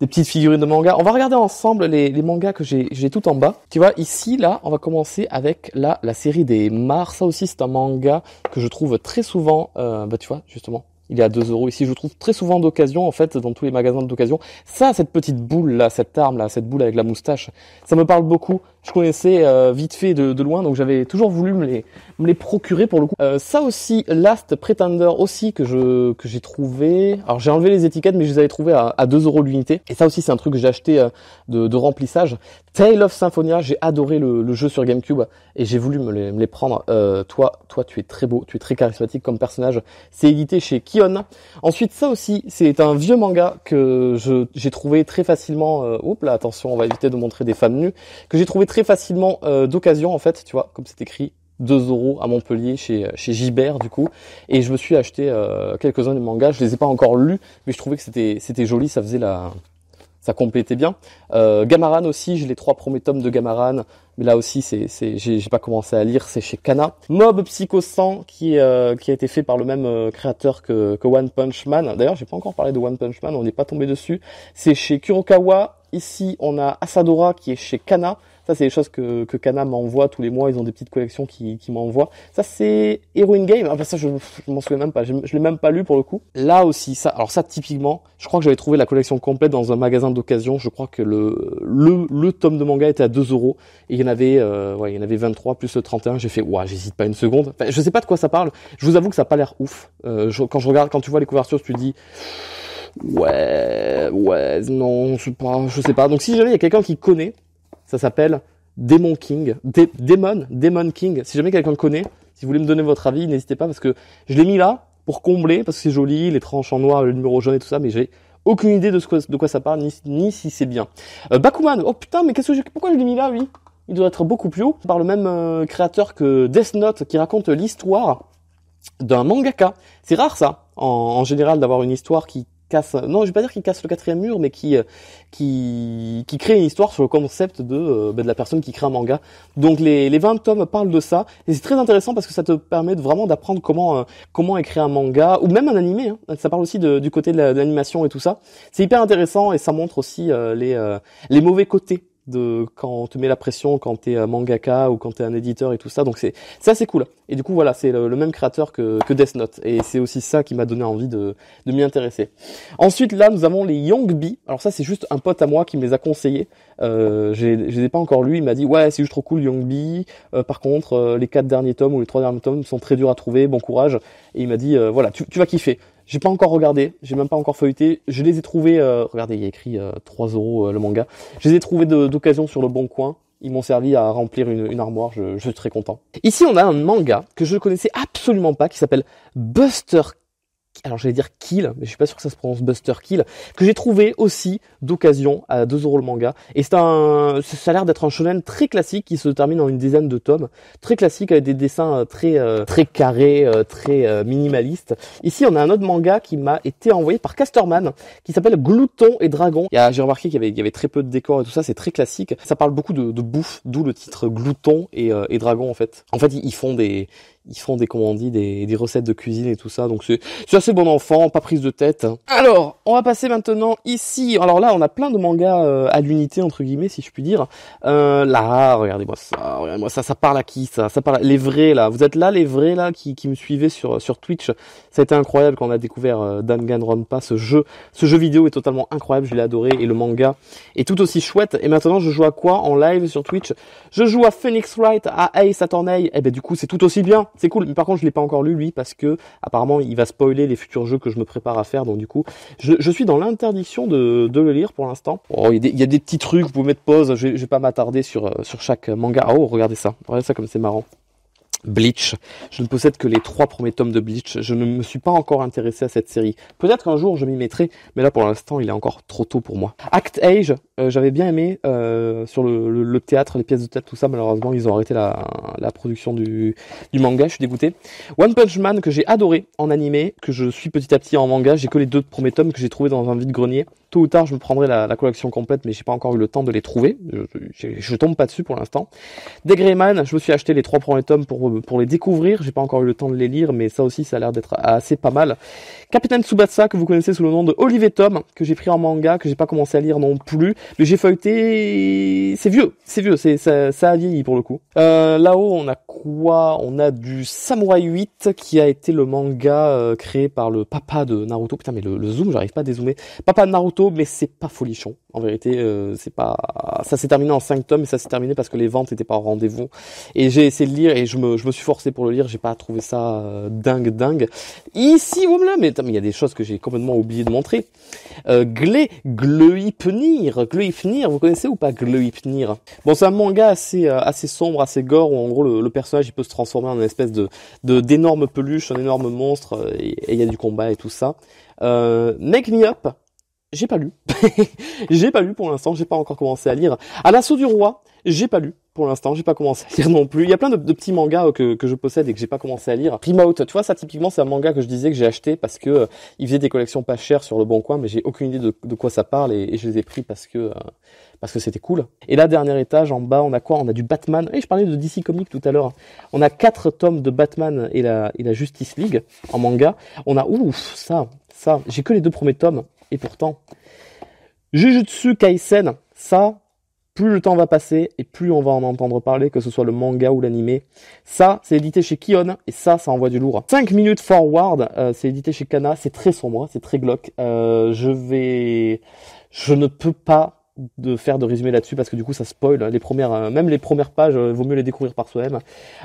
des petites figurines de manga. On va regarder ensemble les, mangas que j'ai tout en bas. Tu vois, ici, là, on va commencer avec la, la série des Mars. Ça aussi, c'est un manga que je trouve très souvent, euh, bah tu vois, justement, il est à 2 euros ici. Je trouve très souvent d'occasion, en fait, dans tous les magasins d'occasion. Ça, cette petite boule là, cette arme là, cette boule avec la moustache, ça me parle beaucoup je connaissais euh, vite fait de, loin, donc j'avais toujours voulu me les, les procurer pour le coup. Euh, ça aussi, Last Pretender aussi que je que j'ai trouvé. Alors j'ai enlevé les étiquettes, mais je les avais trouvé à, à 2 euros l'unité. Et ça aussi, c'est un truc que j'ai acheté euh, de, remplissage. Tale of Symphonia, j'ai adoré le, jeu sur GameCube et j'ai voulu me les, prendre. toi, toi, tu es très beau, tu es très charismatique comme personnage. C'est édité chez Kion. Ensuite, ça aussi, c'est un vieux manga que j'ai trouvé très facilement. Oups là, attention, on va éviter de montrer des femmes nues. Que j'ai trouvé très très facilement euh, d'occasion en fait, tu vois, comme c'est écrit. 2 euros à Montpellier chez euh, chez Gibert du coup et je me suis acheté euh, quelques-uns des mangas je les ai pas encore lus mais je trouvais que c'était c'était joli ça faisait la ça complétait bien Gamaran aussi j'ai les trois premiers tomes de Gamaran mais là aussi c'est c'est j'ai pas commencé à lire c'est chez Kana Mob Psycho 100 qui qui a été fait par le même créateur que que One Punch Man d'ailleurs j'ai pas encore parlé de One Punch Man on n'est pas tombé dessus c'est chez Kurokawa ici on a Asadora qui est chez Kana ça, c'est les choses que, que Kana m'envoie tous les mois. Ils ont des petites collections qui, qui m'envoient. Ça, c'est Heroin Game. Enfin, ah, bah, ça, je, m'en souviens même pas. Je, je l'ai même pas lu pour le coup. Là aussi, ça, alors ça, typiquement, je crois que j'avais trouvé la collection complète dans un magasin d'occasion. Je crois que le, le, le tome de manga était à 2 euros. Et il y en avait, euh, ouais, il y en avait 23 plus 31. J'ai fait, ouah, j'hésite pas une seconde. Enfin, je sais pas de quoi ça parle. Je vous avoue que ça a pas l'air ouf. Euh, quand je regarde, quand tu vois les couvertures, tu dis, ouais, ouais, non, je sais pas, je sais pas. Donc si jamais il y a quelqu'un qui connaît, ça s'appelle Demon King. Demon, Demon King. Si jamais quelqu'un le connaît, si vous voulez me donner votre avis, n'hésitez pas parce que je l'ai mis là pour combler parce que c'est joli, les tranches en noir, le numéro jaune et tout ça, mais j'ai aucune idée de, ce quoi, de quoi ça parle, ni, si c'est bien. Euh, Bakuman, oh putain, mais qu'est-ce que pourquoi je l'ai mis là, Oui, Il doit être beaucoup plus haut, par le même euh, créateur que Death Note, qui raconte l'histoire d'un mangaka. C'est rare ça, en général, d'avoir une histoire qui non, je vais pas dire qu'il casse le quatrième mur, mais qui, euh, qui, qui crée une histoire sur le concept de, euh, ben, de la personne qui crée un manga. Donc les, les 20 tomes parlent de ça, et c'est très intéressant parce que ça te permet vraiment d'apprendre comment, euh, comment écrire un manga, ou même un animé, hein. ça parle aussi du côté de l'animation et tout ça. C'est hyper intéressant, et ça montre aussi les, les mauvais côtés de quand on te met la pression quand t'es un euh, mangaka ou quand t'es un éditeur et tout ça. Donc c'est ça c'est cool. Et du coup voilà, c'est le, même créateur que, que Death Note et c'est aussi ça qui m'a donné envie de, de m'y intéresser. Ensuite là nous avons les Young Alors ça c'est juste un pote à moi qui me les a conseillés. Euh, je les ai pas encore lu. Il m'a dit ouais c'est juste trop cool Young euh, par contre euh, les quatre derniers tomes ou les trois derniers tomes sont très durs à trouver. Bon courage. Et il m'a dit voilà tu, tu vas kiffer. J'ai pas encore regardé, j'ai même pas encore feuilleté. Je les ai trouvés, euh, regardez, il y a écrit 3 euh, euros euh, le manga. Je les ai trouvés d'occasion sur le Bon Coin. Ils m'ont servi à remplir une, armoire, je, je, suis très content. Ici, on a un manga que je connaissais absolument pas, qui s'appelle Buster alors j'allais dire Kill, mais je suis pas sûr que ça se prononce Buster Kill, que j'ai trouvé aussi d'occasion à 2 euros le manga. Et c'est un, ça a l'air d'être un shonen très classique qui se termine en une dizaine de tomes, très classique avec des dessins euh, très euh, très carrés, euh, très minimalistes. Ici, on a un autre manga qui m'a été envoyé par Casterman, qui s'appelle Glouton et Dragon. J'ai remarqué qu'il y, avait, très peu de décors et tout ça, c'est très classique. Ça parle beaucoup de, bouffe, d'où le titre Glouton et, et Dragon en fait. En fait, ils font des, ils font des comment des, des, recettes de cuisine et tout ça. Donc c'est assez bon enfant, pas prise de tête. Hein. Alors, on va passer maintenant ici. Alors là, on a plein de mangas euh, à l'unité entre guillemets, si je puis dire. Euh, là, regardez-moi ça, regardez-moi ça, ça parle à qui ça Ça parle les vrais là. Vous êtes là les vrais là qui, qui me suivaient sur sur Twitch. Ça a été incroyable quand on a découvert euh, Danganronpa, ce jeu, ce jeu vidéo est totalement incroyable. Je l'ai adoré et le manga est tout aussi chouette. Et maintenant, je joue à quoi en live sur Twitch Je joue à Phoenix Wright, à Ace Attorney. Et eh ben du coup, c'est tout aussi bien c'est cool. Mais par contre, je l'ai pas encore lu lui parce que apparemment, il va spoiler les futurs jeux que je me prépare à faire. Donc du coup, je, suis dans l'interdiction de, de, le lire pour l'instant. Oh, il y, a des, petits trucs. Vous pouvez mettre pause. Je, ne vais pas m'attarder sur euh, sur chaque manga. Oh, regardez ça. Regardez ça comme c'est marrant. Bleach. Je ne possède que les trois premiers tomes de Bleach. Je ne me suis pas encore intéressé à cette série. Peut-être qu'un jour je m'y mettrai, mais là pour l'instant il est encore trop tôt pour moi. Act Age, euh, j'avais bien aimé euh, sur le, théâtre, les pièces de théâtre, tout ça. Malheureusement, ils ont arrêté la, la production du, du, manga. Je suis dégoûté. One Punch Man que j'ai adoré en animé, que je suis petit à petit en manga. J'ai que les deux premiers tomes que j'ai trouvé dans un vide grenier. Tôt ou tard, je me prendrai la, la collection complète, mais j'ai pas encore eu le temps de les trouver. Je, je, tombe pas dessus pour l'instant. Degreyman, je me suis acheté les trois premiers tomes pour pour les découvrir. J'ai pas encore eu le temps de les lire, mais ça aussi, ça a l'air d'être assez pas mal. Capitaine Tsubasa que vous connaissez sous le nom de Olivier Tom que j'ai pris en manga, que j'ai pas commencé à lire non plus mais j'ai feuilleté, c'est vieux, c'est vieux, c'est ça, ça, a vieilli pour le coup. Euh, Là-haut, on a quoi On a du Samurai 8 qui a été le manga euh, créé par le papa de Naruto. Putain, mais le, zoom, j'arrive pas à dézoomer. Papa de Naruto, mais c'est pas folichon. En vérité, euh, c'est pas. Ça s'est terminé en 5 tomes et ça s'est terminé parce que les ventes étaient pas au rendez-vous. Et j'ai essayé de lire et je me, je me suis forcé pour le lire. J'ai pas trouvé ça euh, dingue, dingue. Ici, voilà, mais il y a des choses que j'ai complètement oublié de montrer. Euh, Glé, Gleuipnir, finir vous connaissez ou pas Gloifnir Bon, c'est un manga assez euh, assez sombre, assez gore où en gros le, personnage il peut se transformer en une espèce de d'énorme peluche, un énorme monstre euh, et il y a du combat et tout ça. Euh, Make Me Up, j'ai pas lu. j'ai pas lu pour l'instant, j'ai pas encore commencé à lire. À l'assaut du roi, j'ai pas lu pour l'instant, j'ai pas commencé à lire non plus. Il y a plein de, petits mangas euh, que, je possède et que j'ai pas commencé à lire. Out, tu vois, ça typiquement, c'est un manga que je disais que j'ai acheté parce que euh, il faisait des collections pas chères sur le bon coin, mais j'ai aucune idée de, de, quoi ça parle et, je les ai pris parce que euh, parce que c'était cool. Et là, dernier étage, en bas, on a quoi On a du Batman. Et je parlais de DC Comics tout à l'heure. Hein. On a quatre tomes de Batman et la, et la Justice League en manga. On a ouf, ça, ça. J'ai que les deux premiers tomes et pourtant. Jujutsu Kaisen, ça, plus le temps va passer et plus on va en entendre parler, que ce soit le manga ou l'animé. Ça, c'est édité chez Kion et ça, ça envoie du lourd. 5 minutes forward, euh, c'est édité chez Kana, c'est très sombre, hein, c'est très glauque. Euh, je vais... Je ne peux pas de faire de résumé là-dessus parce que du coup ça spoil hein. les premières euh, même les premières pages euh, vaut mieux les découvrir par soi-même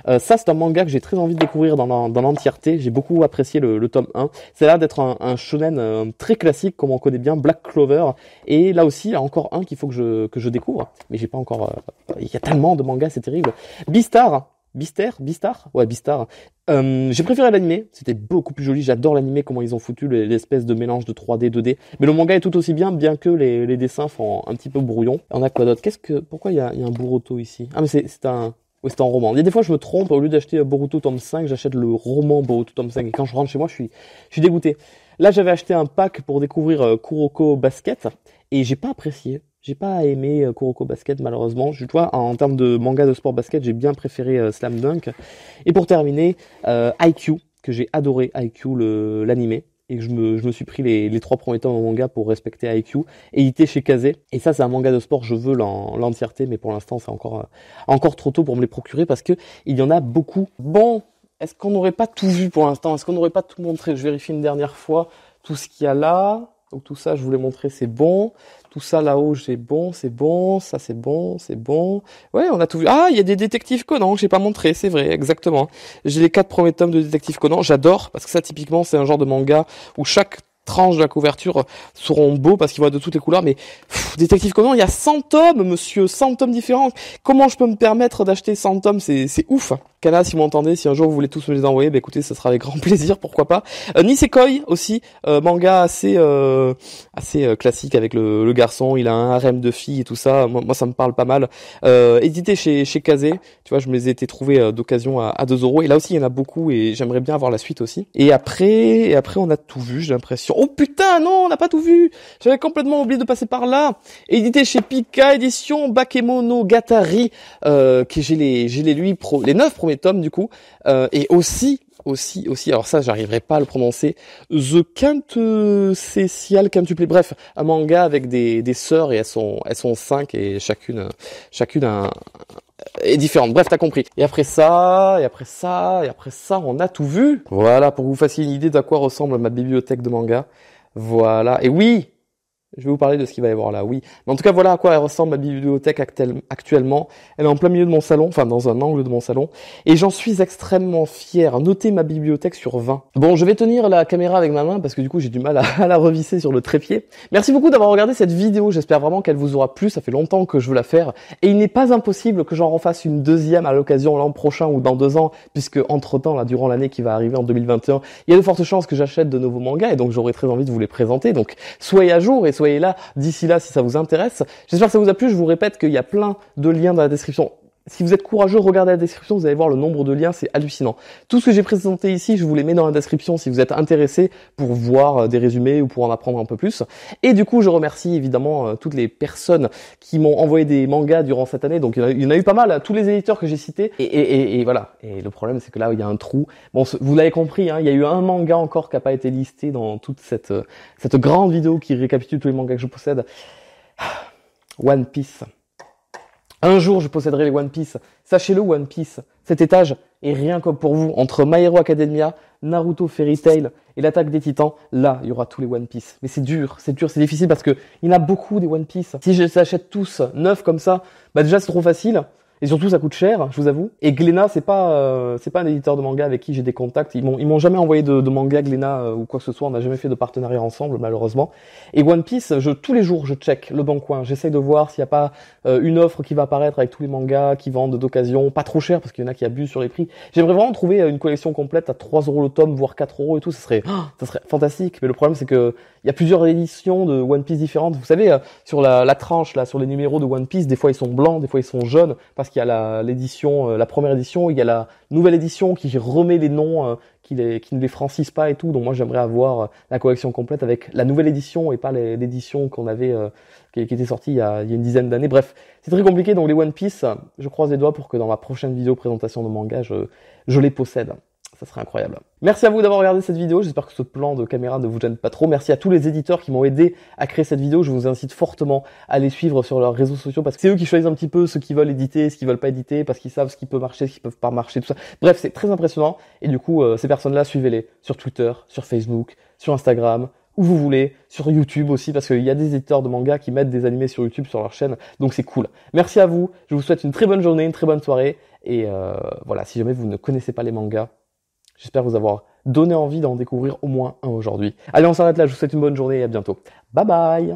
euh, ça c'est un manga que j'ai très envie de découvrir dans l'entièreté j'ai beaucoup apprécié le, tome 1 c'est là d'être un, shonen très classique comme on connaît bien Black Clover et là aussi il y a encore un qu'il faut que je que je découvre mais j'ai pas encore il y a tellement de mangas c'est terrible Bistar Bister Bistar Ouais, Bistar. Euh, j'ai préféré l'animé, c'était beaucoup plus joli, j'adore l'animé, comment ils ont foutu l'espèce de mélange de 3D, 2D. Mais le manga est tout aussi bien, bien que les, dessins font un petit peu brouillon. On a quoi d'autre Qu'est-ce que... Pourquoi il y a, un Boruto ici Ah mais c'est un... c'est roman. Il des fois, je me trompe. Au lieu d'acheter euh, Boruto tome 5, j'achète le roman Boruto tome 5. Et quand je rentre chez moi, je suis, je suis dégoûté. Là, j'avais acheté un pack pour découvrir euh, Kuroko Basket et j'ai pas apprécié. J'ai pas aimé euh, Kuroko Basket malheureusement. Je vois en termes de manga de sport basket, j'ai bien préféré euh, Slam Dunk. Et pour terminer, euh, IQ que j'ai adoré IQ l'animé et que je me, je me suis pris les, trois premiers temps au manga pour respecter IQ, Et était chez Kazé. Et ça, c'est un manga de sport, je veux l'entièreté, mais pour l'instant, c'est encore, encore trop tôt pour me les procurer parce que il y en a beaucoup. Bon, est-ce qu'on n'aurait pas tout vu pour l'instant Est-ce qu'on n'aurait pas tout montré Je vérifie une dernière fois tout ce qu'il y a là. Donc tout ça, je voulais montrer, c'est bon. Tout ça là-haut, j'ai bon, c'est bon, ça c'est bon, c'est bon. Ouais, on a tout vu. Ah, il y a des détectives Conan que j'ai pas montré, c'est vrai, exactement. J'ai les quatre premiers tomes de détectives Conan, j'adore parce que ça typiquement, c'est un genre de manga où chaque tranches de la couverture seront beaux parce qu'ils vont de toutes les couleurs. Mais Détective comment il y a 100 tomes, monsieur, 100 tomes différents. Comment je peux me permettre d'acheter 100 tomes C'est ouf. Kana, si vous m'entendez, si un jour vous voulez tous me les envoyer, bah écoutez, ça sera avec grand plaisir, pourquoi pas. Euh, Nisekoi aussi, euh, manga assez euh, assez classique avec le, garçon, il a un harem de filles et tout ça. Moi, ça me parle pas mal. édité chez chez Kazé, tu vois, je me les ai été trouvés d'occasion à, à 2 euros. Et là aussi, il y en a beaucoup et j'aimerais bien avoir la suite aussi. Et après, et après, on a tout vu, j'ai l'impression oh putain, non, on n'a pas tout vu. J'avais complètement oublié de passer par là. Édité chez Pika, édition Bakemono Gatari, euh, j'ai les, j'ai les lui, pro, les neuf premiers tomes, du coup, euh, et aussi, aussi, aussi, alors ça, j'arriverai pas à le prononcer, The Quintessential plais bref, un manga avec des, des sœurs et elles sont, elles sont cinq et chacune, chacune un, est différente. Bref, t'as compris. Et après ça, et après ça, et après ça, on a tout vu. Voilà, pour que vous fassiez une idée d'à quoi ressemble ma bibliothèque de manga. Voilà. Et oui, je vais vous parler de ce qu'il va y avoir là, oui. Mais en tout cas, voilà à quoi elle ressemble ma bibliothèque actuellement. Elle est en plein milieu de mon salon, enfin dans un angle de mon salon. Et j'en suis extrêmement fier. Notez ma bibliothèque sur 20. Bon, je vais tenir la caméra avec ma main parce que du coup, j'ai du mal à, la revisser sur le trépied. Merci beaucoup d'avoir regardé cette vidéo. J'espère vraiment qu'elle vous aura plu. Ça fait longtemps que je veux la faire. Et il n'est pas impossible que j'en refasse une deuxième à l'occasion l'an prochain ou dans deux ans, puisque entre-temps, là, durant l'année qui va arriver en 2021, il y a de fortes chances que j'achète de nouveaux mangas et donc j'aurai très envie de vous les présenter. Donc, soyez à jour et soyez là d'ici là si ça vous intéresse. J'espère que ça vous a plu. Je vous répète qu'il y a plein de liens dans la description si vous êtes courageux, regardez la description, vous allez voir le nombre de liens, c'est hallucinant. Tout ce que j'ai présenté ici, je vous les mets dans la description si vous êtes intéressé pour voir euh, des résumés ou pour en apprendre un peu plus. Et du coup, je remercie évidemment euh, toutes les personnes qui m'ont envoyé des mangas durant cette année. Donc il y en a, eu pas mal, euh, tous les éditeurs que j'ai cités. Et, voilà. Et le problème, c'est que là, il y a un trou. Bon, vous l'avez compris, hein, il y a eu un manga encore qui n'a pas été listé dans toute cette, cette grande vidéo qui récapitule tous les mangas que je possède. Ah, One Piece. Un jour, je posséderai les One Piece. Sachez-le, One Piece, cet étage est rien comme pour vous. Entre My Hero Academia, Naruto Fairy Tail et l'attaque des titans, là, il y aura tous les One Piece. Mais c'est dur, c'est dur, c'est difficile parce que il y en a beaucoup des One Piece. Si je les achète tous neuf comme ça, bah déjà c'est trop facile. Et surtout, ça coûte cher, je vous avoue. Et Glénat, c'est pas, euh, c'est pas un éditeur de manga avec qui j'ai des contacts. Ils m'ont, ils m'ont jamais envoyé de, manga Glénat euh, ou quoi que ce soit. On n'a jamais fait de partenariat ensemble, malheureusement. Et One Piece, je, tous les jours, je check le bon coin. J'essaye de voir s'il n'y a pas euh, une offre qui va apparaître avec tous les mangas qui vendent d'occasion, pas trop cher parce qu'il y en a qui abusent sur les prix. J'aimerais vraiment trouver une collection complète à 3 euros le tome, voire 4 euros et tout. Ça serait, ça serait fantastique. Mais le problème, c'est que il y a plusieurs éditions de One Piece différentes. Vous savez, euh, sur la, tranche, là, sur les numéros de One Piece, des fois ils sont blancs, des fois ils sont jaunes, parce qu'il y a l'édition, euh, la, première édition, il y a la nouvelle édition qui remet les noms, euh, qui, les, qui ne les francise pas et tout. Donc moi j'aimerais avoir la collection complète avec la nouvelle édition et pas l'édition qu'on avait, qui, était sortie il y a, une dizaine d'années. Bref, c'est très compliqué. Donc les One Piece, je croise les doigts pour que dans ma prochaine vidéo présentation de manga, je, je les possède ça serait incroyable. Merci à vous d'avoir regardé cette vidéo, j'espère que ce plan de caméra ne vous gêne pas trop. Merci à tous les éditeurs qui m'ont aidé à créer cette vidéo, je vous incite fortement à les suivre sur leurs réseaux sociaux parce que c'est eux qui choisissent un petit peu ce qu'ils veulent éditer, ce qu'ils veulent pas éditer, parce qu'ils savent ce qui peut marcher, ce qui peut pas marcher, tout ça. Bref, c'est très impressionnant et du coup, euh, ces personnes-là, suivez-les sur Twitter, sur Facebook, sur Instagram, où vous voulez, sur YouTube aussi, parce qu'il y a des éditeurs de manga qui mettent des animés sur YouTube, sur leur chaîne, donc c'est cool. Merci à vous, je vous souhaite une très bonne journée, une très bonne soirée, et euh, voilà, si jamais vous ne connaissez pas les mangas, J'espère vous avoir donné envie d'en découvrir au moins un aujourd'hui. Allez, on s'arrête là, je vous souhaite une bonne journée et à bientôt. Bye bye